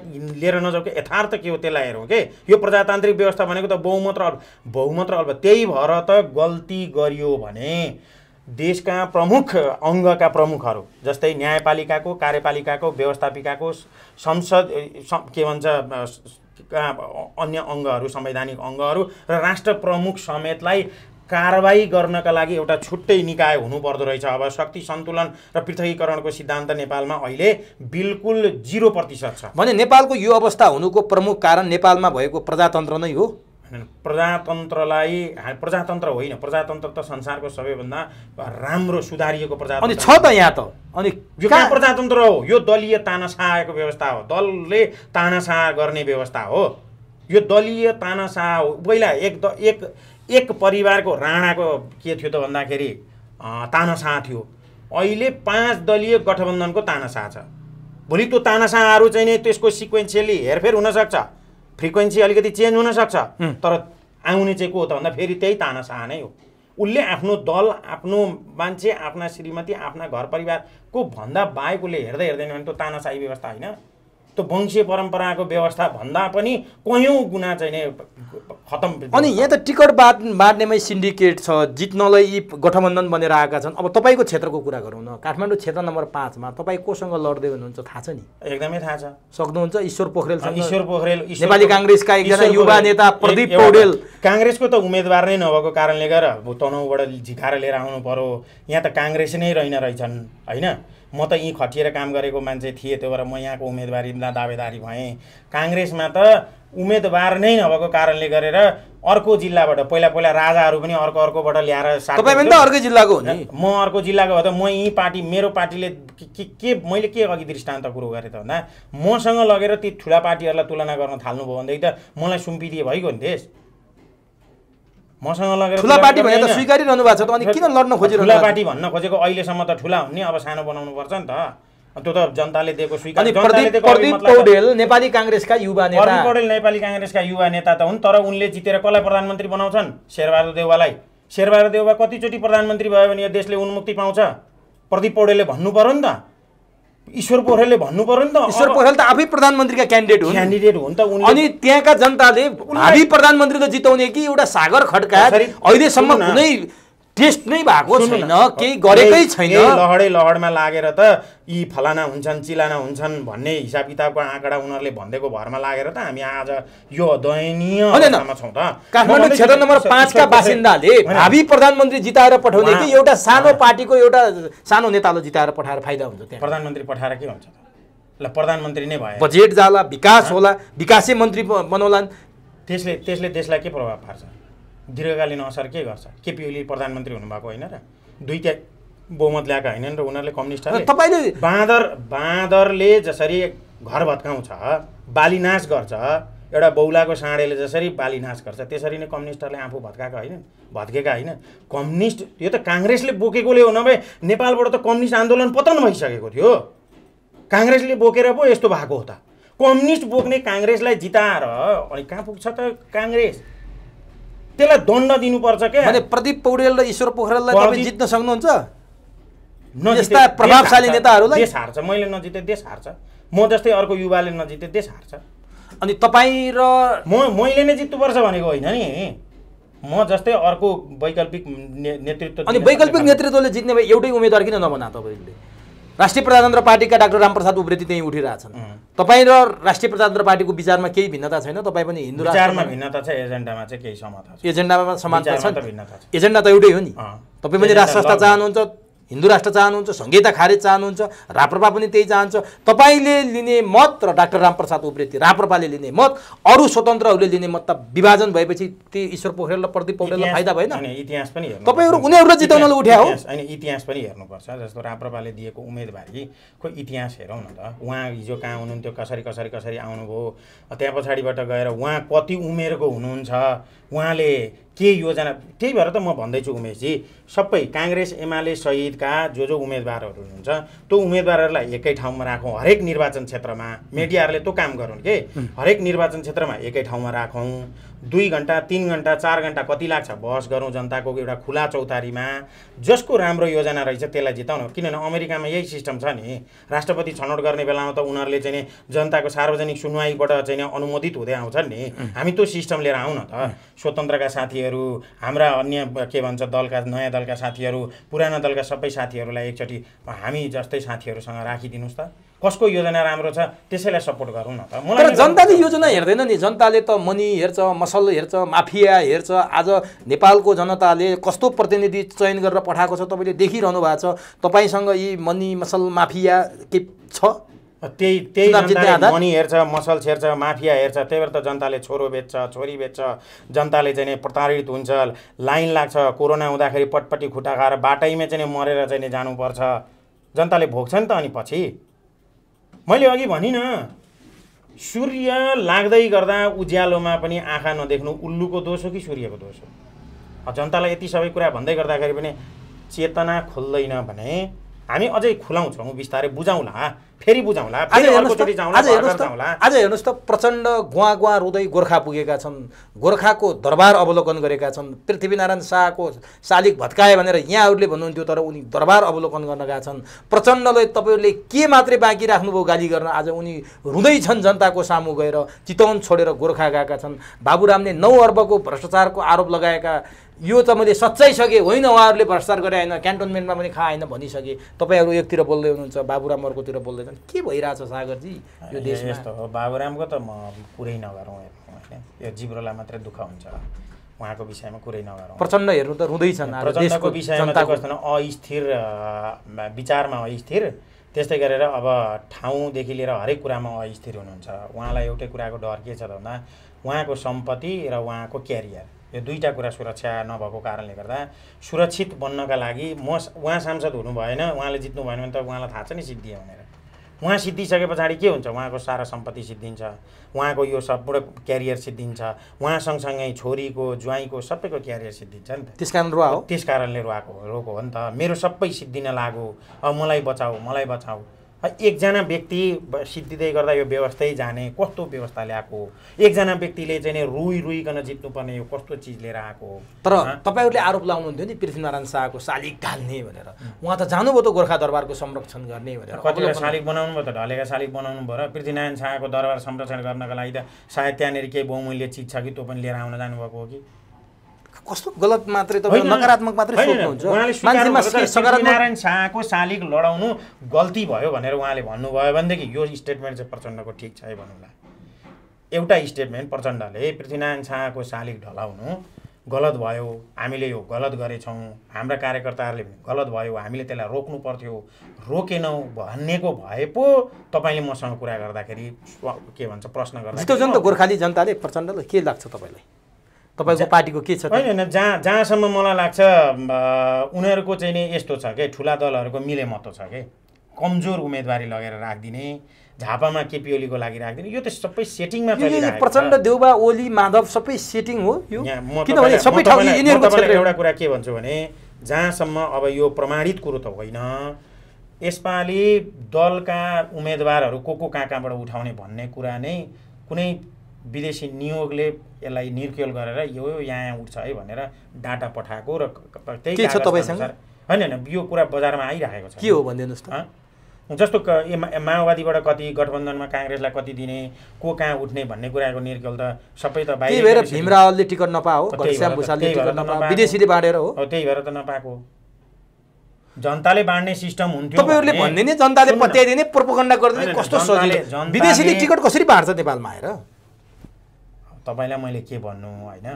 Speaker 2: लिएर नजाउँ कि यथार्थ के हो त्यसलाई हेरौँ के यो प्रजातान्त्रिक व्यवस्था भनेको त बहुमत र बहुमत र अल्प त्यही भएर त गल्ती गरियो भने देशका प्रमुख अङ्गका प्रमुखहरू जस्तै न्यायपालिकाको कार्यपालिकाको व्यवस्थापिकाको संसद के भन्छ अन्य अङ्गहरू संवैधानिक अङ्गहरू र राष्ट्र प्रमुख समेतलाई कारवाही गर्नका लागि एउटा छुट्टै निकाय हुनुपर्दो रहेछ अब शक्ति सन्तुलन र पृथकीकरणको सिद्धान्त नेपालमा अहिले बिल्कुल जिरो प्रतिशत छ भने नेपालको यो अवस्था हुनुको प्रमुख कारण नेपालमा भएको प्रजातन्त्र नै हो प्रजातन्त्रलाई प्रजातन्त्र होइन प्रजातन्त्र त संसारको सबैभन्दा राम्रो सुधारिएको प्रजातन्त्र अनि छ त यहाँ त अनि यो कहाँ प्रजातन्त्र हो यो दलीय तानासाहको व्यवस्था हो दलले तानासाह गर्ने व्यवस्था हो यो दलीय तानासाह हो पहिला एक द एक एक परिवारको राणाको के थियो त भन्दाखेरि तानासाह थियो अहिले पाँच दलीय गठबन्धनको तानासाह छ भोलि त्यो तानासाहरू चाहिँ नै त्यसको सिक्वेन्सियली हेरफेर हुनसक्छ फ्रिक्वेन्सी अलिकति चेन्ज हुनसक्छ तर आउने चाहिँ को हो त भन्दा फेरि त्यही तानासाह नै हो उसले आफ्नो दल आफ्नो मान्छे आफ्ना श्रीमती आफ्ना घर परिवारको भन्दा बाहेक उसले हेर्दै हेर्दैन भने त्यो तानासा व्यवस्था होइन त्यो वंशीय परम्पराको व्यवस्था भन्दा पनि कयौँ गुणा चाहिँ खतम अनि यहाँ त
Speaker 1: टिकट बाँड बाँड्नेमै सिन्डिकेट छ जित्नलाई यी गठबन्धन बनेर आएका छन् अब तपाईँको क्षेत्रको कुरा गरौँ न काठमाडौँ क्षेत्र नम्बर पाँचमा तपाईँ कोसँग लड्दै हुनुहुन्छ थाहा छ
Speaker 2: नि एकदमै थाहा छ
Speaker 1: सक्नुहुन्छ ईश्वर पोखरेल ईश्वर पोखरेल नेपाली काङ्ग्रेसका एकजना युवा नेता प्रदीप पौडेल
Speaker 2: काङ्ग्रेसको त उम्मेदवार नै नभएको कारणले गर्दा तनहुबाट झिकाएर लिएर आउनु पर्यो यहाँ त काङ्ग्रेस नै रहेन रहेछन् होइन म त यहीँ खटिएर काम गरेको मान्छे थिएँ त्यो भएर म यहाँको उम्मेदवारीमा दावेदारी भएँ काङ्ग्रेसमा त उम्मेदवार नै नभएको कारणले गरेर अर्को जिल्लाबाट पहिला पहिला राजाहरू पनि अर्को अर्कोबाट ल्याएर अर्कै जिल्लाको म अर्को जिल्लाको भए त म यहीँ पार्टी मेरो पार्टीले के के मैले के अघि दृष्टान्त कुरो गरेँ त भन्दा मसँग लगेर ती ठुला पार्टीहरूलाई तुलना गर्न थाल्नुभयो भनेदेखि त मलाई सुम्पिदिए भइगयो नि देश मसँग लगेर ठुला पार्टी भनेर
Speaker 1: स्वीकारिरहनु भएको छ त अनि किन लड्न खोजिरहनु ठुला पार्टी भन्न
Speaker 2: खोजेको अहिलेसम्म त ठुला हुने अब सानो बनाउनु पर्छ नि त त्यो त जनताले दिएको स्वीकार प्रदीप पौडेल
Speaker 1: नेपाली काङ्ग्रेसका युवा नेता प्रदीप
Speaker 2: पौडेल नेपाली काङ्ग्रेसका युवा नेता त हुन् तर उनले जितेर कसलाई प्रधानमन्त्री बनाउँछन् शेरबहादुर देउवालाई शेरबहादुर देउवा कतिचोटि प्रधानमन्त्री भयो भने यो देशले उन्मुक्ति पाउँछ प्रदीप पौडेलले भन्नु पऱ्यो नि त ईश्वर पोखरेलले भन्नु पर्यो नि त ईश्वर पोखरेल त आफै प्रधानमन्त्रीका क्यान्डिडेट हुन् क्यान्डिडेट हुन् त अनि त्यहाँका जनताले भावी
Speaker 1: प्रधानमन्त्री त जिताउने कि एउटा सागर खड्का अहिलेसम्म कुनै टेस्ट नै भएको छैन केही गरेकै छैन लहरै
Speaker 2: लहरमा लागेर त यी फलाना हुन्छन् चिलाना हुन्छन् भन्ने हिसाब किताबको आँकडा उनीहरूले भनिदिएको भरमा लागेर त हामी आज यो दयनीय छौँ त काठमाडौँ क्षेत्र नम्बर पाँचका बासिन्दाले भावी
Speaker 1: प्रधानमन्त्री जिताएर पठाउने कि एउटा
Speaker 2: सानो पार्टीको एउटा सानो नेतालाई जिताएर पठाएर फाइदा हुन्छ त्यहाँ प्रधानमन्त्री पठाएर के हुन्छ ल प्रधानमन्त्री नै भयो बजेट जाला विकास होला विकासै मन्त्री बनाउलान् त्यसले त्यसले देशलाई के प्रभाव पार्छ दीर्घकालीन असर के गर्छ केपी ओली प्रधानमन्त्री हुनुभएको होइन र दुईटा बहुमत ल्याएको होइनन् र उनीहरूले कम्युनिस्ट तपाईँले बाँदर बाँदरले जसरी घर भत्काउँछ बाली नाश गर्छ एउटा बौलाको साँडेले जसरी बाली नाश गर्छ त्यसरी नै कम्युनिस्टहरूले आफू भत्काएको होइनन् भत्केका होइन कम्युनिस्ट यो त काङ्ग्रेसले बोकेकोले हो नभए नेपालबाट त कम्युनिस्ट आन्दोलन पतन भइसकेको थियो काङ्ग्रेसले बोकेर पो यस्तो भएको हो त कम्युनिस्ट बोक्ने काङ्ग्रेसलाई जिताएर अनि कहाँ पुग्छ त काङ्ग्रेस त्यसलाई दण्ड दिनुपर्छ क्या प्रदीप पौडेल र ईश्वर पोखरेललाई तपाईँ जित्न सक्नुहुन्छ यस्ता प्रभावशाली नेताहरूलाई देश हार्छ मैले नजिते देश हार्छ म जस्तै अर्को युवाले नजिते देश हार्छ अनि तपाईँ र म मैले नै जित्नुपर्छ भनेको होइन नि म जस्तै अर्को वैकल्पिक नेतृत्व अनि वैकल्पिक
Speaker 1: नेतृत्वले जित्ने भए एउटै उम्मेद्वार किन नबना तपाईँले
Speaker 2: राष्ट्रिय प्रजातन्त्र पार्टीका डाक्टर रामप्रसाद उब्रेती त्यहीँ
Speaker 1: उठिरहेछन् तपाईँ र राष्ट्रिय प्रजातन्त्र पार्टीको विचारमा केही भिन्नता छैन तपाईँ पनि हिन्दू विचारमा
Speaker 2: भिन्नता छ एजेन्डामा चाहिँ केही समानता
Speaker 1: एजेन्डामा समानता छ एजेन्डा त एउटै हो नि तपाईँ पनि राष्ट्र संस्था चाहनुहुन्छ हिन्दू राष्ट्र चाहनुहुन्छ सङ्घीयता खारेज चाहनुहुन्छ राप्रपा पनि त्यही चाहन्छ तपाईँले लिने मत र डाक्टर रामप्रसाद उप्रेती राप्रपाले लिने मत अरू स्वतन्त्रहरूले लिने मत त विभाजन भएपछि त्यो ईश्वर पोखरेल र प्रदीप पौडेललाई फाइदा भएन इतिहास पनि तपाईँहरू उनीहरूलाई जिताउनलाई उठ्या हो होइन
Speaker 2: इतिहास पनि हेर्नुपर्छ जस्तो राप्रपाले दिएको उम्मेदवारी इतिहास हेरौँ न त उहाँ हिजो कहाँ हुनुहुन्थ्यो कसरी कसरी कसरी आउनुभयो त्यहाँ पछाडिबाट गएर उहाँ कति उमेरको हुनुहुन्छ उहाँले के योजना त्यही भएर त म भन्दैछु उमेशजी सबै काङ्ग्रेस एमाले सहितका जो जो उम्मेदवारहरू हुनुहुन्छ त्यो उम्मेदवारहरूलाई एकै ठाउँमा राखौँ हरेक निर्वाचन क्षेत्रमा मिडियाहरूले त्यो काम गरौँ के हरेक निर्वाचन क्षेत्रमा एकै ठाउँमा राखौँ दुई घन्टा तिन घन्टा चार घन्टा कति लाग्छ बहस गरौँ जनताको एउटा खुला चौतारीमा जसको राम्रो योजना रहेछ त्यसलाई जिताउनु किनभने अमेरिकामा यही सिस्टम छ नि राष्ट्रपति छनौट गर्ने बेलामा त उनीहरूले चाहिँ जनताको सार्वजनिक सुनवाईबाट चाहिँ अनुमोदित हुँदै आउँछन् नि हामी त्यो सिस्टम लिएर न त स्वतन्त्रका साथीहरू हाम्रा अन्य के भन्छ दलका नयाँ दलका साथीहरू पुराना दलका सबै साथीहरूलाई एकचोटि हामी जस्तै साथीहरूसँग राखिदिनुहोस् त कसको योजना राम्रो छ त्यसैलाई सपोर्ट गरौँ न त जनताले योजना हेर्दैन नि जनताले त मनी हेर्छ मसल
Speaker 1: हेर्छ माफिया हेर्छ आज नेपालको जनताले कस्तो प्रतिनिधि चयन गरेर पठाएको छ तपाईँले देखिरहनु भएको छ तपाईँसँग यी मनी मसल माफिया के छ त्यही त्यही मनी
Speaker 2: हेर्छ मसल छेर्छ माफिया हेर्छ त्यही भएर त जनताले छोरो बेच्छ छोरी बेच्छ जनताले चाहिँ प्रताडित हुन्छ लाइन लाग्छ कोरोना हुँदाखेरि पटपट्टि खुट्टा खाएर बाटैमा चाहिँ मरेर चाहिँ जानुपर्छ जनताले भोग्छ नि त अनि पछि मैले अघि भनिनँ सूर्य लाग्दै गर्दा उज्यालोमा पनि आँखा नदेख्नु उल्लुको दोष हो कि सूर्यको दोष हो जनतालाई यति सबै कुरा भन्दै गर्दाखेरि पनि चेतना खोल्दैन भने हामी अझै खुलाउँछौँ बिस्तारै बुझाउँला फेरि बुझाउँला आज हेर्नुहोस् त प्रचण्ड गुवा गुवा रुँदै गोर्खा पुगेका छन्
Speaker 1: गोर्खाको दरबार अवलोकन गरेका छन् पृथ्वीनारायण शाहको शालिक भत्काए भनेर यहाँहरूले भन्नुहुन्थ्यो तर उनी दरबार अवलोकन गर्न गएका छन् प्रचण्डलाई तपाईँहरूले के मात्रै बाँकी राख्नुभयो गाली गर्न आज उनी रुँदै छन् जनताको सामु गएर चितवन छोडेर गोर्खा गएका छन् बाबुरामले नौ अर्बको भ्रष्टाचारको आरोप लगाएका यो त मैले सकेँ होइन उहाँहरूले भ्रष्टाचार गरे होइन क्यान्टोनमेन्टमा पनि खा होइन भनिसकेँ तपाईँहरू एकतिर बोल्दै हुनुहुन्छ बाबुराम अर्कोतिर बोल्दै छन् के भइरहेछ सागरजी
Speaker 2: यो देश यस्तो हो बाबुरामको त म कुरै नगरौँ यो जिब्रोलाई मात्रै दुःख हुन्छ उहाँको विषयमा कुरै नगरौँ प्रचण्ड हेर्नु त रुँदैछन् प्रचण्डको विषयमा कस्तो अस्थिर विचारमा अस्थिर त्यस्तै गरेर अब ठाउँदेखि लिएर हरेक कुरामा अस्थिर हुनुहुन्छ उहाँलाई एउटै कुराको डर के छ त भन्दा उहाँको सम्पत्ति र उहाँको क्यारियर यो दुईवटा कुरा सुरक्षा नभएको कारणले गर्दा सुरक्षित बन्नका लागि म उहाँ सांसद हुनु भएन उहाँले जित्नु भएन भने त उहाँलाई थाहा छ नि सिद्धि भनेर उहाँ सिद्धिसके पछाडि के हुन्छ उहाँको सारा सम्पत्ति सिद्धिन्छ उहाँको यो सम्पूर्ण क्यारियर सिद्धिन्छ उहाँ सँगसँगै छोरीको ज्वाइँको सबैको क्यारियर सिद्धिन्छ नि त त्यस कारण रुवा हो त्यस कारणले रुवाको रोको हो नि त मेरो सबै सिद्धिन लागु अब मलाई बचाऊ मलाई बचाऊ एकजना व्यक्ति सिद्धिँदै गर्दा यो व्यवस्थै जाने कस्तो व्यवस्था ल्याएको एकजना व्यक्तिले चाहिँ रुई रुइकन जित्नुपर्ने यो कस्तो चिज लिएर आएको तर तपाईँहरूले आरोप लाउनुहुन्थ्यो नि पृथ्वीनारायण शाहको शालिक ढाल्ने भनेर उहाँ त जानुभयो त गोर्खा दरबारको संरक्षण गर्ने भनेर कतिवटा शालिक बनाउनु भयो त ढलेका शालिक बनाउनु भयो र पृथ्वीनारायण शाहको दरबार संरक्षण गर्नको लागि त सायद त्यहाँनिर केही बहुमूल्य चिज छ कि त्यो पनि लिएर आउन जानुभएको हो कि
Speaker 1: कस्तो गलत मात्रै तपाईँ नकारात्मक मात्रै नारायण
Speaker 2: शाहको शालिग लडाउनु गल्ती भयो भनेर उहाँले भन्नुभयो भनेदेखि यो स्टेटमेन्ट चाहिँ प्रचण्डको ठिक छ है भनौँला एउटा स्टेटमेन्ट प्रचण्डले पृथ्वीनारायण शाहको शालिग ढलाउनु गलत भयो हामीले यो गलत गरेछौँ हाम्रा कार्यकर्ताहरूले गलत भयो हामीले त्यसलाई रोक्नु पर्थ्यो रोकेनौँ भन्नेको भए पो तपाईँले मसँग कुरा गर्दाखेरि के भन्छ प्रश्न गर्दा
Speaker 1: गोर्खाली जनताले प्रचण्डलाई के लाग्छ तपाईँलाई
Speaker 2: तपाईँको पार्टीको के छ होइन होइन जहाँ जहाँसम्म मलाई लाग्छ उनीहरूको चाहिँ नि यस्तो छ कि ठुला दलहरूको मिलेमतो छ कि कमजोर उम्मेदवारी लगेर राखिदिने झापामा केपी ओलीको लागि राखिदिने यो त सबै सेटिङमा प्रचण्ड देउबा ओली माधव सबै सेटिङ हो एउटा कुरा के भन्छु भने जहाँसम्म अब यो प्रमाणित कुरो त होइन यसपालि दलका उम्मेदवारहरू को को कहाँ कहाँबाट उठाउने भन्ने कुरा नै कुनै विदेशी नियोगले यसलाई निर्क्योल गरेर यो यहाँ यहाँ उठ्छ है भनेर डाटा पठाएको र त्यही छ तपाईँसँग होइन होइन यो कुरा बजारमा आइरहेको छ के हो भनिदिनुहोस् त जस्तो माओवादीबाट कति गठबन्धनमा काङ्ग्रेसलाई कति दिने को कहाँ उठ्ने भन्ने कुराको निर्कल त सबै त भएर भीमरावलले टिकट नपाओ विदेशीले बाँडेर हो त्यही भएर त नपाएको जनताले बाँड्ने सिस्टम हुन्थ्यो तपाईँहरूले भनिदिने जनताले पत्याइदिने प्रोपोगन्डा गरिदिने कस्तो सजिलो विदेशीले टिकट
Speaker 1: कसरी बाँड्छ नेपालमा आएर
Speaker 2: तपाईँलाई मैले के भन्नु होइन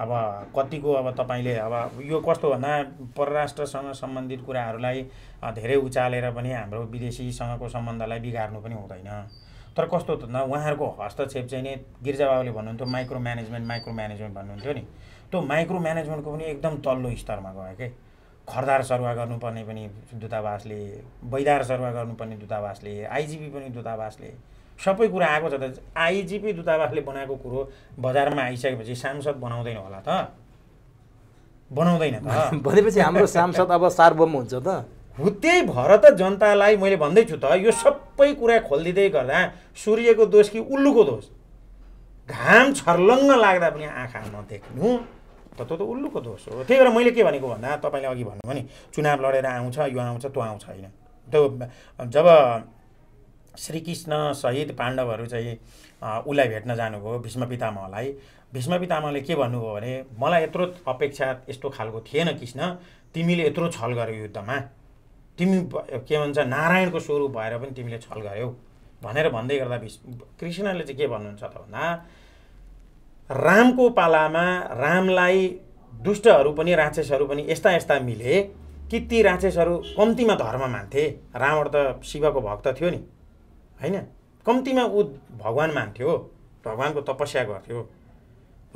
Speaker 2: अब कतिको अब तपाईँले अब यो कस्तो भन्दा परराष्ट्रसँग सम्बन्धित कुराहरूलाई धेरै उचालेर पनि हाम्रो विदेशीसँगको सम्बन्धलाई बिगार्नु पनि हुँदैन तर कस्तो भन्दा उहाँहरूको हस्तक्षेप चाहिँ नि गिर्जाबाबुले भन्नुहुन्थ्यो माइक्रो म्यानेजमेन्ट माइक्रो म्यानेजमेन्ट भन्नुहुन्थ्यो नि त्यो माइक्रो म्यानेजमेन्टको पनि एकदम तल्लो स्तरमा गयो कि खरदार सरुवा गर्नुपर्ने पनि दूतावासले बैदार सरुवा गर्नुपर्ने दूतावासले आइजिपी पनि दूतावासले सबै कुरा आएको छ त आइजिपी दूतावासले बनाएको कुरो बजारमा आइसकेपछि सांसद बनाउँदैन होला त बनाउँदैन त भनेपछि हाम्रो सांसद अब सार्वम हुन्छ त हो त्यही भएर त जनतालाई मैले भन्दैछु त यो सबै कुरा खोलिदिँदै गर्दा सूर्यको दोष कि उल्लुको दोष घाम छर्लङ्ग लाग्दा पनि आँखा नदेख्नु त त्यो त उल्लुको दोष हो त्यही भएर मैले के भनेको भन्दा तपाईँले अघि भन्नुभयो नि चुनाव लडेर आउँछ यो आउँछ त्यो आउँछ होइन त्यो जब श्रीकृष्ण सहित पाण्डवहरू चाहिँ उसलाई भेट्न जानुभयो भीष्म पितामहलाई भीष्म पितामहले के भन्नुभयो भने मलाई यत्रो अपेक्षा यस्तो खालको थिएन कृष्ण तिमीले यत्रो छल गर्यौ युद्धमा तिमी के भन्छ नारायणको स्वरूप भएर पनि तिमीले छल गर्यौ भनेर भन्दै गर्दा भीष्म कृष्णले चाहिँ के भन्नुहुन्छ त भन्दा रामको पालामा रामलाई दुष्टहरू पनि राक्षसहरू पनि यस्ता यस्ता मिले कि ती राक्षसहरू कम्तीमा धर्म मान्थे रावण त शिवको भक्त थियो नि होइन कम्तीमा ऊ भगवान् मान्थ्यो भगवान्को तपस्या गर्थ्यो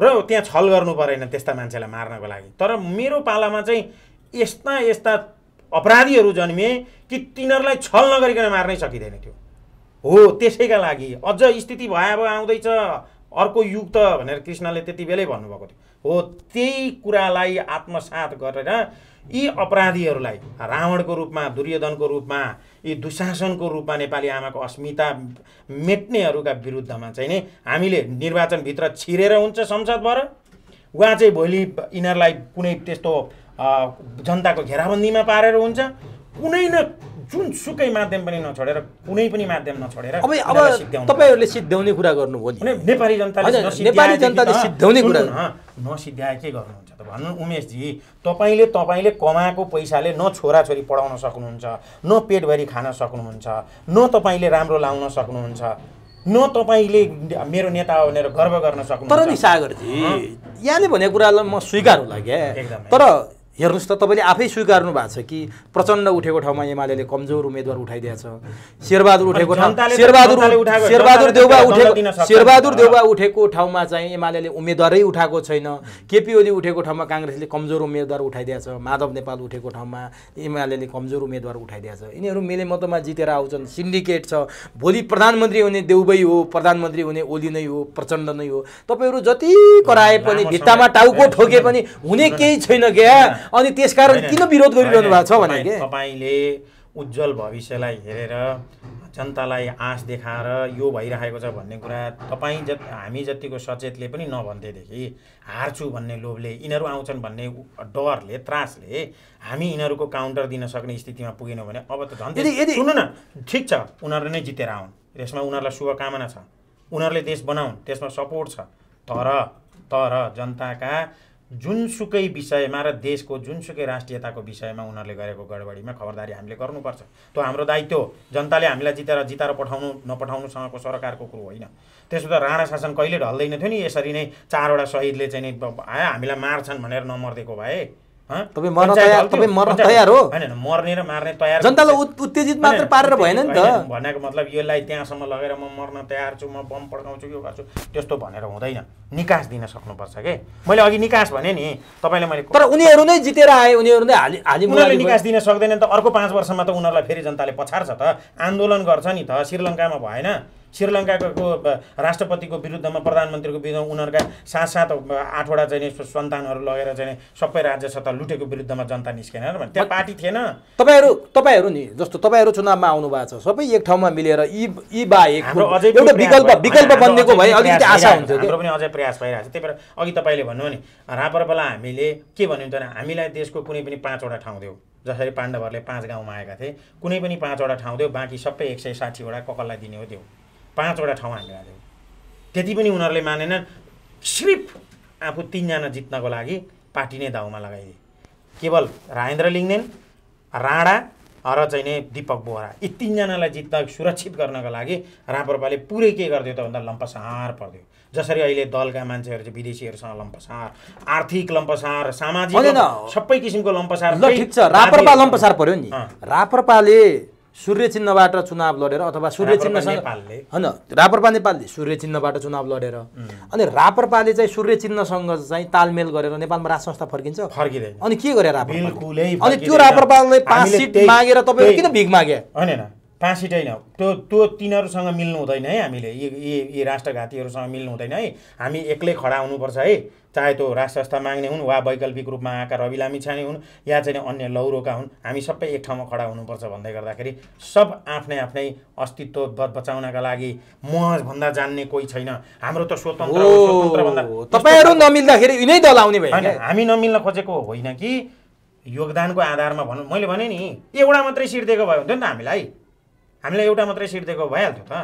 Speaker 2: र त्यहाँ छल गर्नु परेन त्यस्ता मान्छेलाई मार्नको लागि तर मेरो पालामा चाहिँ यस्ता यस्ता अपराधीहरू जन्मिए कि तिनीहरूलाई छल नगरिकन मार्नै सकिँदैन थियो हो त्यसैका लागि अझ स्थिति भए अब आउँदैछ अर्को युग त भनेर कृष्णले त्यति बेलै भन्नुभएको थियो हो त्यही कुरालाई आत्मसात गरेर यी अपराधीहरूलाई रावणको रूपमा दुर्योधनको रूपमा यी दुशासनको रूपमा नेपाली आमाको अस्मिता मेट्नेहरूका विरुद्धमा चाहिँ नि हामीले निर्वाचनभित्र छिरेर हुन्छ संसदबाट वा चाहिँ भोलि यिनीहरूलाई कुनै त्यस्तो जनताको घेराबन्दीमा पारेर हुन्छ कुनै न सुकै माध्यम पनि नछोडेर कुनै पनि माध्यम नछोडेर अब अब
Speaker 1: तपाईँहरूले सिद्ध्याउने कुरा गर्नुभयो नि नेपाली जनताले नेपाली जनताले सिद्ध्याउने कुरा
Speaker 2: नसिद्ध्याए के गर्नुहुन्छ त भन्नु उमेशजी तपाईँले तपाईँले कमाएको पैसाले न छोराछोरी पढाउन सक्नुहुन्छ न पेटभरि खान सक्नुहुन्छ न तपाईँले राम्रो लाउन सक्नुहुन्छ न तपाईँले मेरो नेता हो भनेर गर्व गर्न सक्नुहुन्छ तर नि सागरजी
Speaker 1: यहाँले भनेको कुरालाई म स्वीकार होला क्या तर हेर्नुहोस् त तपाईँले आफै स्वीकार्नु भएको छ कि प्रचण्ड उठेको ठाउँमा एमाले कमजोर उम्मेद्वार छ शेरबहादुर उठेको ठाउँ शेरबहादुर शेरबहादुर देउबा उठेको शेरबहादुर देउबा उठेको ठाउँमा चाहिँ एमाले उम्मेद्वारै उठाएको छैन केपी ओली उठेको ठाउँमा काङ्ग्रेसले कमजोर उम्मेद्वार छ माधव नेपाल उठेको ठाउँमा एमाले कमजोर उम्मेद्वार छ यिनीहरू मतमा जितेर आउँछन् सिन्डिकेट छ भोलि प्रधानमन्त्री हुने देउबै हो प्रधानमन्त्री हुने ओली नै हो प्रचण्ड नै हो तपाईँहरू जति कराए पनि भित्तामा टाउको ठोके पनि हुने केही छैन क्या अनि त्यसकारण किन विरोध गरिरहनु भएको छ
Speaker 2: भने के तपाईँले उज्जवल भविष्यलाई हेरेर जनतालाई आँस देखाएर यो भइरहेको छ भन्ने कुरा तपाईँ जति हामी जतिको सचेतले पनि नभन्थेदेखि हार्छु भन्ने लोभले यिनीहरू आउँछन् भन्ने डरले त्रासले हामी यिनीहरूको काउन्टर दिन सक्ने स्थितिमा पुगेनौँ भने अब त झन् सुन्नु न ठिक छ उनीहरू नै जितेर आउन् यसमा उनीहरूलाई शुभकामना छ उनीहरूले देश बनाउन् त्यसमा सपोर्ट छ तर तर जनताका जुनसुकै विषयमा र देशको जुनसुकै राष्ट्रियताको विषयमा उनीहरूले गरेको गडबडीमा खबरदारी हामीले गर्नुपर्छ त्यो हाम्रो दायित्व जनताले हामीलाई जितेर जिताएर पठाउनु नपठाउनुसँगको सरकारको कुरो होइन त्यसो त राणा शासन कहिले ढल्दैन थियो नि यसरी नै चारवटा शहीदले चाहिँ नि हामीलाई मार्छन् भनेर नमर्दिएको भए मर्ने र मार्ने तयार जनतालाई उत्तेजित मात्र पारेर भएन नि त भनेको मतलब यसलाई त्यहाँसम्म लगेर म मर्न तयार छु म बम पड्काउँछु यो गर्छु त्यस्तो भनेर हुँदैन निकास दिन सक्नुपर्छ के मैले अघि निकास भने नि तपाईँले मैले तर उनीहरू नै जितेर आए उनीहरू नै हालि हालि उनीहरूले निकास दिन सक्दैन नि त अर्को पाँच वर्षमा त उनीहरूलाई फेरि जनताले पछार्छ त आन्दोलन गर्छ नि त श्रीलङ्कामा भएन श्रीलङ्काको राष्ट्रपतिको विरुद्धमा प्रधानमन्त्रीको विरुद्धमा उनीहरूका सात सात आठवटा चाहिँ सन्तानहरू लगेर चाहिँ सबै राज्य सत्ता लुटेको विरुद्धमा जनता निस्केन भने त्यहाँ पार्टी थिएन
Speaker 1: तपाईँहरू तपाईँहरू नि जस्तो तपाईँहरू चुनावमा आउनु भएको छ सबै एक ठाउँमा मिलेर यी यी बाहेक विकल्प विकल्प बनिदिएको भए अलिकति आशा हुन्छ हाम्रो पनि
Speaker 2: अझै प्रयास भइरहेको छ त्यही भएर अघि तपाईँले भन्नुभयो नि बेला हामीले के भन्यो भने हामीलाई देशको कुनै पनि पाँचवटा ठाउँ देऊ जसरी पाण्डवहरूले पाँच गाउँमा आएका थिए कुनै पनि पाँचवटा ठाउँ देऊ बाँकी सबै एक सय साठीवटा ककललाई दिने हो त्यो पाँचवटा ठाउँ हामी हाल्यौँ त्यति पनि उनीहरूले मानेनन् सिर्फ आफू तिनजना जित्नको लागि पार्टी नै दाउमा लगाइदिए केवल राजेन्द्र लिङ्गेन राणा र चाहिँ नै दिपक बोहरा यी तिनजनालाई जित्न सुरक्षित गर्नको लागि राप्रपाले पुरै के गरिदियो त भन्दा लम्पसार पर्थ्यो जसरी अहिले दलका मान्छेहरू चाहिँ विदेशीहरूसँग लम्पसार आर्थिक लम्पसार सामाजिक सबै किसिमको लम्पसार ठिक छ राप्रपा लम्पसार
Speaker 1: पर्यो नि राप्रपाले सूर्य चिन्हबाट चुनाव लडेर अथवा सूर्य चिन्हसँग होइन रापरपा नेपालले सूर्य चिन्हबाट चुनाव लडेर अनि रापरपाले चाहिँ सूर्य चिन्हसँग चाहिँ तालमेल गरेर नेपालमा राज संस्था फर्किन्छ फर्किँदैन अनि के गरे रापरपा अनि त्यो रापरपाले पाँच सिट मागेर तपाईँले किन भिख मागे होइन
Speaker 2: पासिटैन त्यो त्यो तिनीहरूसँग मिल्नु हुँदैन है हामीले यी यी यी राष्ट्रघातीहरूसँग मिल्नु हुँदैन है हामी एक्लै खडा हुनुपर्छ है चाहे त्यो राष्ट्रस्था माग्ने हुन् वा वैकल्पिक रूपमा आएका रवि लामी छाने हुन् या चाहिँ अन्य लौरोका हुन् हामी सबै एक ठाउँमा खडा हुनुपर्छ भन्दै गर्दाखेरि सब आफ्नै आफ्नै अस्तित्व बचाउनका लागि महभन्दा जान्ने कोही छैन हाम्रो त स्वतन्त्र तपाईँहरू नमिल्दाखेरि यिनै दल आउने भयो हामी नमिल्न खोजेको होइन कि योगदानको आधारमा भनौँ मैले भने नि एउटा मात्रै सिट दिएको भयो हुन्थ्यो नि त हामीलाई हामीलाई एउटा मात्रै सिट दिएको भइहाल्थ्यो त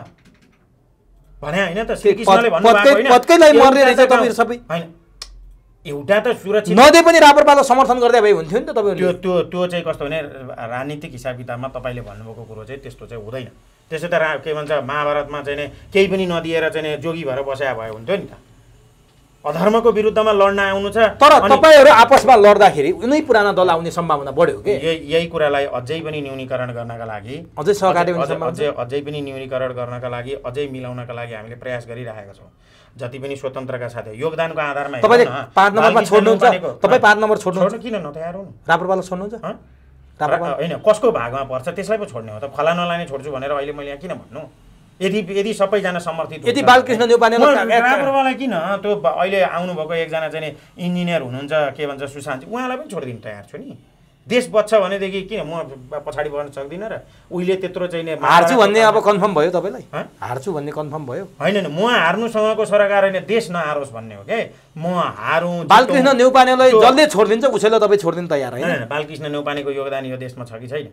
Speaker 2: भने होइन त श्रीकृष्णले होइन एउटा त सुरक्षित नदे पनि रापरपालाई समर्थन गर्दै भए हुन्थ्यो नि त तपाईँ त्यो त्यो त्यो चाहिँ कस्तो भने राजनीतिक हिसाब किताबमा तपाईँले भन्नुभएको कुरो चाहिँ त्यस्तो चाहिँ हुँदैन त्यसै त रा के भन्छ महाभारतमा चाहिँ केही पनि नदिएर चाहिँ जोगी भएर बसाए भए हुन्थ्यो नि त अधर्मको विरुद्धमा लड्न आउनु छ तर तपाईँहरू आपसमा लड्दाखेरि उनै पुराना दल आउने सम्भावना बढ्यो कि यही कुरालाई अझै पनि न्यूनीकरण गर्नका लागि अझै सहकारी अझै अझै पनि न्यूनीकरण गर्नका लागि अझै मिलाउनका लागि हामीले प्रयास गरिरहेका छौँ जति पनि स्वतन्त्रका साथै योगदानको आधारमा तपाईँले पाँच नम्बरमा छोड्नुहुन्छ तपाईँ पाँच नम्बर छोड्नु किन नतयार हुनु राप्रपालाई छोड्नुहुन्छ होइन कसको भागमा पर्छ त्यसलाई पो छोड्ने हो त फला नै छोड्छु भनेर अहिले मैले यहाँ किन भन्नु यदि यदि सबैजना समर्थित यदि बालकृष्ण नेकप्रभालाई किन त्यो अहिले आउनुभएको एकजना चाहिँ इन्जिनियर हुनुहुन्छ के भन्छ सुशान्त उहाँलाई पनि छोडिदिनु तयार छु नि देश बच्छ भनेदेखि किन म पछाडि बढ्न सक्दिनँ र उहिले त्यत्रो चाहिँ हार्छु भन्ने अब कन्फर्म भयो तपाईँलाई हार्छु भन्ने कन्फर्म भयो होइन होइन म हार्नुसँगको सरकार होइन देश नहारोस् भन्ने हो क्या म हारौँ बालकृष्ण नेउपानेलाई जसले छोडिदिन्छ
Speaker 1: उसैलाई तपाईँ छोडिदिनु तयार होइन
Speaker 2: बालकृष्ण नेउपानेको योगदान यो देशमा छ कि छैन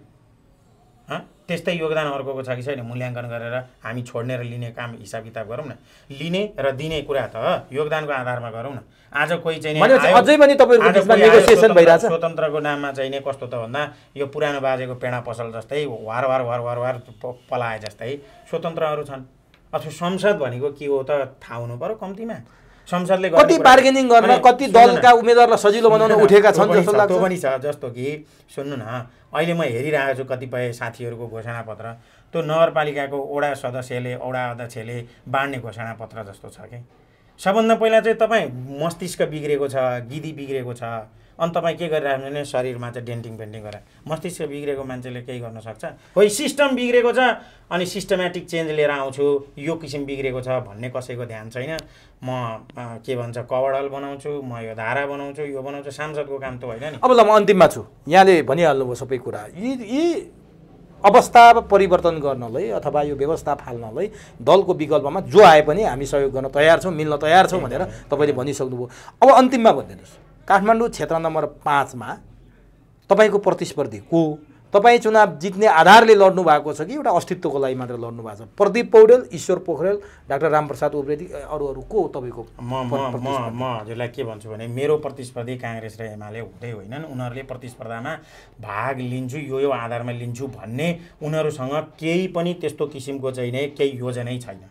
Speaker 2: त्यस्तै योगदान अर्को छ कि छैन मूल्याङ्कन गरेर हामी छोड्ने र लिने काम हिसाब किताब गरौँ न लिने र दिने कुरा त योगदानको आधारमा गरौँ न आज कोही चाहिँ अझै पनि स्वतन्त्रको नाममा चाहिँ नै कस्तो त भन्दा यो पुरानो बाजेको पेडा पसल जस्तै वार वार वार वार वार पलाए जस्तै स्वतन्त्रहरू छन् अथवा संसद भनेको के हो त थाहा हुनु पऱ्यो कम्तीमा संसदले कति बार्गेनिङ गर्न कति दलका उम्मेद्वारलाई सजिलो बनाउन उठेका छन् जस्तो लाग्छ पनि छ जस्तो कि सुन्नु न अहिले म हेरिरहेको छु कतिपय साथीहरूको घोषणापत्र त्यो नगरपालिकाको ओडा सदस्यले ओडा अध्यक्षले बाँड्ने घोषणापत्र जस्तो छ कि सबभन्दा पहिला चाहिँ तपाईँ मस्तिष्क बिग्रेको छ गिदी बिग्रेको छ अनि तपाईँ के गरिरह्यो भने शरीरमा चाहिँ डेन्टिङ पेन्टिङ गरेर मस्तिष्क बिग्रेको मान्छेले केही गर्न सक्छ खोइ सिस्टम बिग्रेको छ अनि सिस्टमेटिक चेन्ज लिएर आउँछु यो किसिम बिग्रेको छ भन्ने कसैको ध्यान छैन म के भन्छ कवडल बनाउँछु म यो धारा बनाउँछु यो बनाउँछु सांसदको काम त होइन नि
Speaker 1: अब ल म अन्तिममा छु यहाँले भनिहाल्नुभयो सबै कुरा यी यी अवस्था परिवर्तन गर्नलाई अथवा यो व्यवस्था फाल्नलाई दलको विकल्पमा जो आए पनि हामी सहयोग गर्न तयार छौँ मिल्न तयार छौँ भनेर तपाईँले भनिसक्नुभयो अब अन्तिममा भनिदिनुहोस् काठमाडौँ क्षेत्र नम्बर पाँचमा तपाईँको प्रतिस्पर्धी को तपाईँ चुनाव जित्ने आधारले लड्नु भएको छ कि एउटा अस्तित्वको लागि मात्र लड्नु भएको छ प्रदीप पौडेल ईश्वर पोखरेल डाक्टर रामप्रसाद उब्रेदी अरू अरू को तपाईँको
Speaker 2: म म हजुरलाई के भन्छु भने मेरो प्रतिस्पर्धी काङ्ग्रेस र एमाले हुँदै होइनन् उनीहरूले प्रतिस्पर्धामा भाग लिन्छु यो यो आधारमा लिन्छु भन्ने उनीहरूसँग केही पनि त्यस्तो किसिमको चाहिँ नै केही योजनै छैन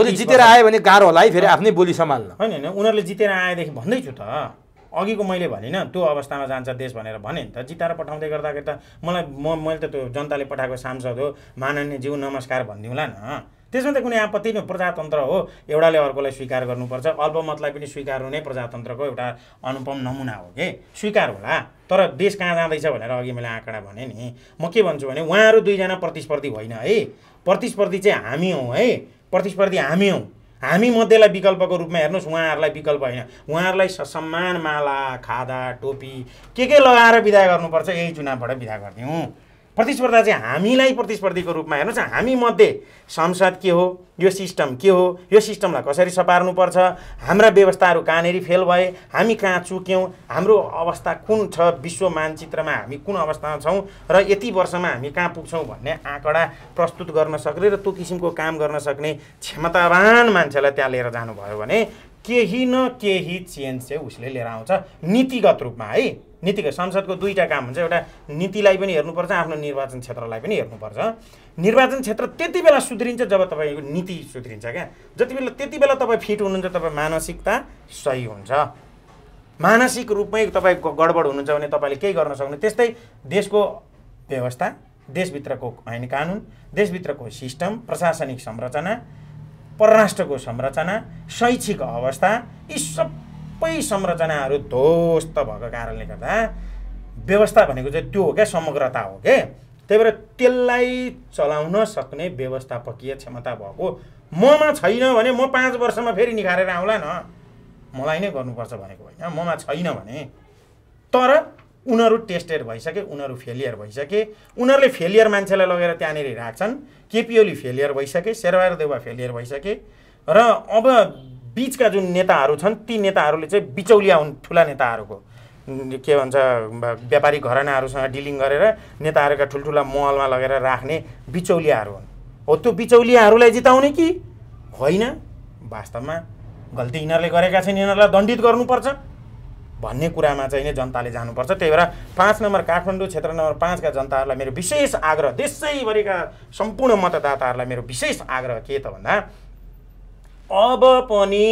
Speaker 2: भोलि जितेर आयो भने गाह्रो होला है फेरि आफ्नै बोली सम्हाल्न होइन होइन उनीहरूले जितेर आएदेखि भन्दैछु त अघिको मैले भनेन त्यो अवस्थामा जान्छ देश भनेर भने नि त जिताएर पठाउँदै गर्दाखेरि त मलाई म मैले त त्यो जनताले पठाएको सांसद हो माननीय ज्यू नमस्कार भनिदिउँला न त्यसमा त कुनै आपत्ति नै प्रजातन्त्र हो एउटाले अर्कोलाई स्वीकार गर्नुपर्छ अल्पमतलाई पनि स्वीकार हुने प्रजातन्त्रको एउटा अनुपम नमुना हो कि स्वीकार होला तर देश कहाँ जाँदैछ भनेर अघि मैले आँकडा भने नि म के भन्छु भने उहाँहरू दुईजना प्रतिस्पर्धी होइन है प्रतिस्पर्धी चाहिँ हामी हौँ है प्रतिस्पर्धी हामी हौँ हामी मध्येलाई विकल्पको रूपमा हेर्नुहोस् उहाँहरूलाई विकल्प होइन उहाँहरूलाई सम्मान माला खादा टोपी के के लगाएर विदा गर्नुपर्छ यही चुनावबाट विदा गरिदिउँ प्रतिस्पर्धा चाहिँ हामीलाई प्रतिस्पर्धीको रूपमा हेर्नुहोस् न मध्ये संसद के हो यो सिस्टम के हो यो सिस्टमलाई कसरी सपार्नुपर्छ हाम्रा व्यवस्थाहरू कहाँनिर फेल भए हामी कहाँ चुक्यौँ हाम्रो अवस्था कुन छ विश्व मानचित्रमा हामी कुन अवस्थामा छौँ र यति वर्षमा हामी कहाँ पुग्छौँ भन्ने आँकडा प्रस्तुत गर्न सक्ने र त्यो किसिमको काम गर्न सक्ने क्षमतावान मान्छेलाई त्यहाँ लिएर जानुभयो भने केही न केही चेन्ज चाहिँ उसले लिएर आउँछ नीतिगत रूपमा है नीतिको संसदको दुईवटा काम हुन्छ एउटा नीतिलाई पनि हेर्नुपर्छ आफ्नो निर्वाचन क्षेत्रलाई पनि हेर्नुपर्छ निर्वाचन क्षेत्र त्यति बेला सुध्रिन्छ जब तपाईँको नीति सुध्रिन्छ क्या जति बेला त्यति बेला तपाईँ फिट हुनुहुन्छ तपाईँ मानसिकता सही हुन्छ मानसिक रूपमै तपाईँ गडबड हुनुहुन्छ भने तपाईँले केही गर्न सक्नु त्यस्तै देशको व्यवस्था देशभित्रको ऐन कानुन देशभित्रको सिस्टम प्रशासनिक संरचना परराष्ट्रको संरचना शैक्षिक अवस्था यी सब सबै संरचनाहरू ध्वस्त भएको कारणले गर्दा व्यवस्था भनेको चाहिँ त्यो हो क्या समग्रता हो के त्यही भएर त्यसलाई चलाउन सक्ने व्यवस्थापकीय क्षमता भएको ममा छैन भने म पाँच वर्षमा फेरि निखारेर आउँला न मलाई नै गर्नुपर्छ भनेको होइन ममा छैन भने तर उनीहरू टेस्टेड भइसके उनीहरू फेलियर भइसके उनीहरूले फेलियर मान्छेलाई लगेर त्यहाँनिर राख्छन् केपिओली फेलियर भइसके शेरबहादुर देवा फेलियर भइसके र अब बिचका जुन नेताहरू छन् ती नेताहरूले चाहिँ बिचौलिया हुन् ठुला नेताहरूको के भन्छ व्यापारी घरनाहरूसँग डिलिङ गरेर नेताहरूका ठुल्ठुला महलमा लगेर राख्ने बिचौलियाहरू हुन् हो त्यो बिचौलियाहरूलाई जिताउने कि होइन वास्तवमा गल्ती यिनीहरूले गरेका छन् यिनीहरूलाई दण्डित गर्नुपर्छ भन्ने कुरामा चाहिँ नै जनताले जानुपर्छ त्यही भएर पाँच नम्बर काठमाडौँ क्षेत्र नम्बर पाँचका जनताहरूलाई मेरो विशेष आग्रह देशैभरिका सम्पूर्ण मतदाताहरूलाई मेरो विशेष आग्रह के त भन्दा अब पनि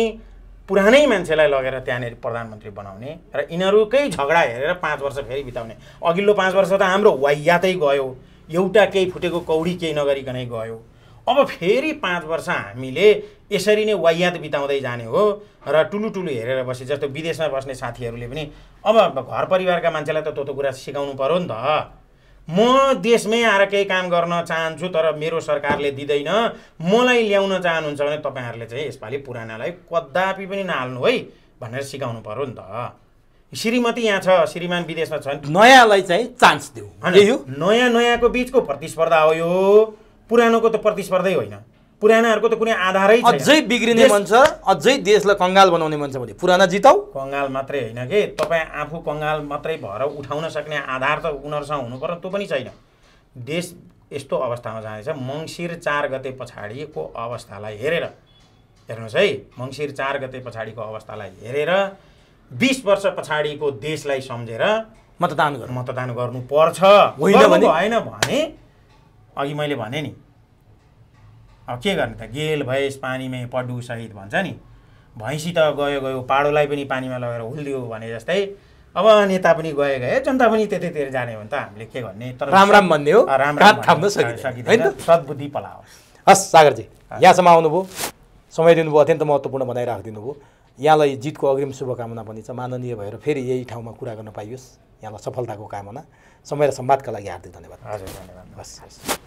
Speaker 2: पुरानै मान्छेलाई लगेर त्यहाँनिर प्रधानमन्त्री बनाउने र यिनीहरूकै झगडा हेरेर पाँच वर्ष फेरि बिताउने अघिल्लो पाँच वर्ष त हाम्रो वाइयातै गयो एउटा केही फुटेको कौडी केही नगरिकनै गयो अब फेरि पाँच वर्ष हामीले यसरी नै वाइयात बिताउँदै जाने हो र टुलु टुलु हेरेर बसे जस्तो विदेशमा बस्ने साथीहरूले पनि अब घर परिवारका मान्छेलाई त त्यो त कुरा सिकाउनु पऱ्यो नि त म देशमै आएर केही काम गर्न चाहन्छु तर मेरो सरकारले दिँदैन मलाई ल्याउन चाहनुहुन्छ भने तपाईँहरूले चाहिँ यसपालि पुरानालाई कदापि पनि नहाल्नु है भनेर सिकाउनु पऱ्यो नि त श्रीमती यहाँ छ श्रीमान विदेशमा छन् नयाँलाई चाहिँ चान्स दिउँ नयाँ नयाँको बिचको प्रतिस्पर्धा हो यो पुरानोको त प्रतिस्पर्धै होइन पुरानाहरूको त कुनै आधारै अझै बिग्रिने मन छ अझै देशलाई कङ्गाल बनाउने मन छ भने पुराना जिताउ कङ्गाल मात्रै होइन कि तपाईँ आफू कङ्गाल मात्रै भएर उठाउन सक्ने आधार त उनीहरूसँग हुनु पर्यो त्यो पनि छैन देश यस्तो अवस्थामा जाँदैछ मङ्सिर चार गते पछाडिको अवस्थालाई हेरेर हेर्नुहोस् है मङ्सिर चार गते पछाडिको अवस्थालाई हेरेर बिस वर्ष पछाडिको देशलाई सम्झेर मतदान गर्नु मतदान गर्नुपर्छ होइन भने अघि मैले भने नि अब के गर्ने त गेल भैँस पानीमै सहित भन्छ नि भैँसी त गयो गयो पाडोलाई पनि पानीमा लगेर हुलिदियो भने जस्तै अब नेता पनि गए गए जनता पनि त्यतैतिर जाने हो भने त हामीले के गर्ने तर राम राम भन्ने हो राम राम सकिँदैन सद्बुद्धि पलाओस्
Speaker 1: हस् सागरजी यहाँसम्म आउनुभयो समय दिनुभयो अत्यन्त महत्त्वपूर्ण बनाइ राखिदिनु भयो यहाँलाई जितको अग्रिम शुभकामना पनि छ माननीय भएर फेरि यही ठाउँमा कुरा गर्न पाइयोस् यहाँलाई सफलताको कामना समय र सम्वादका लागि हार्दिक धन्यवाद हजुर धन्यवाद हस् हस्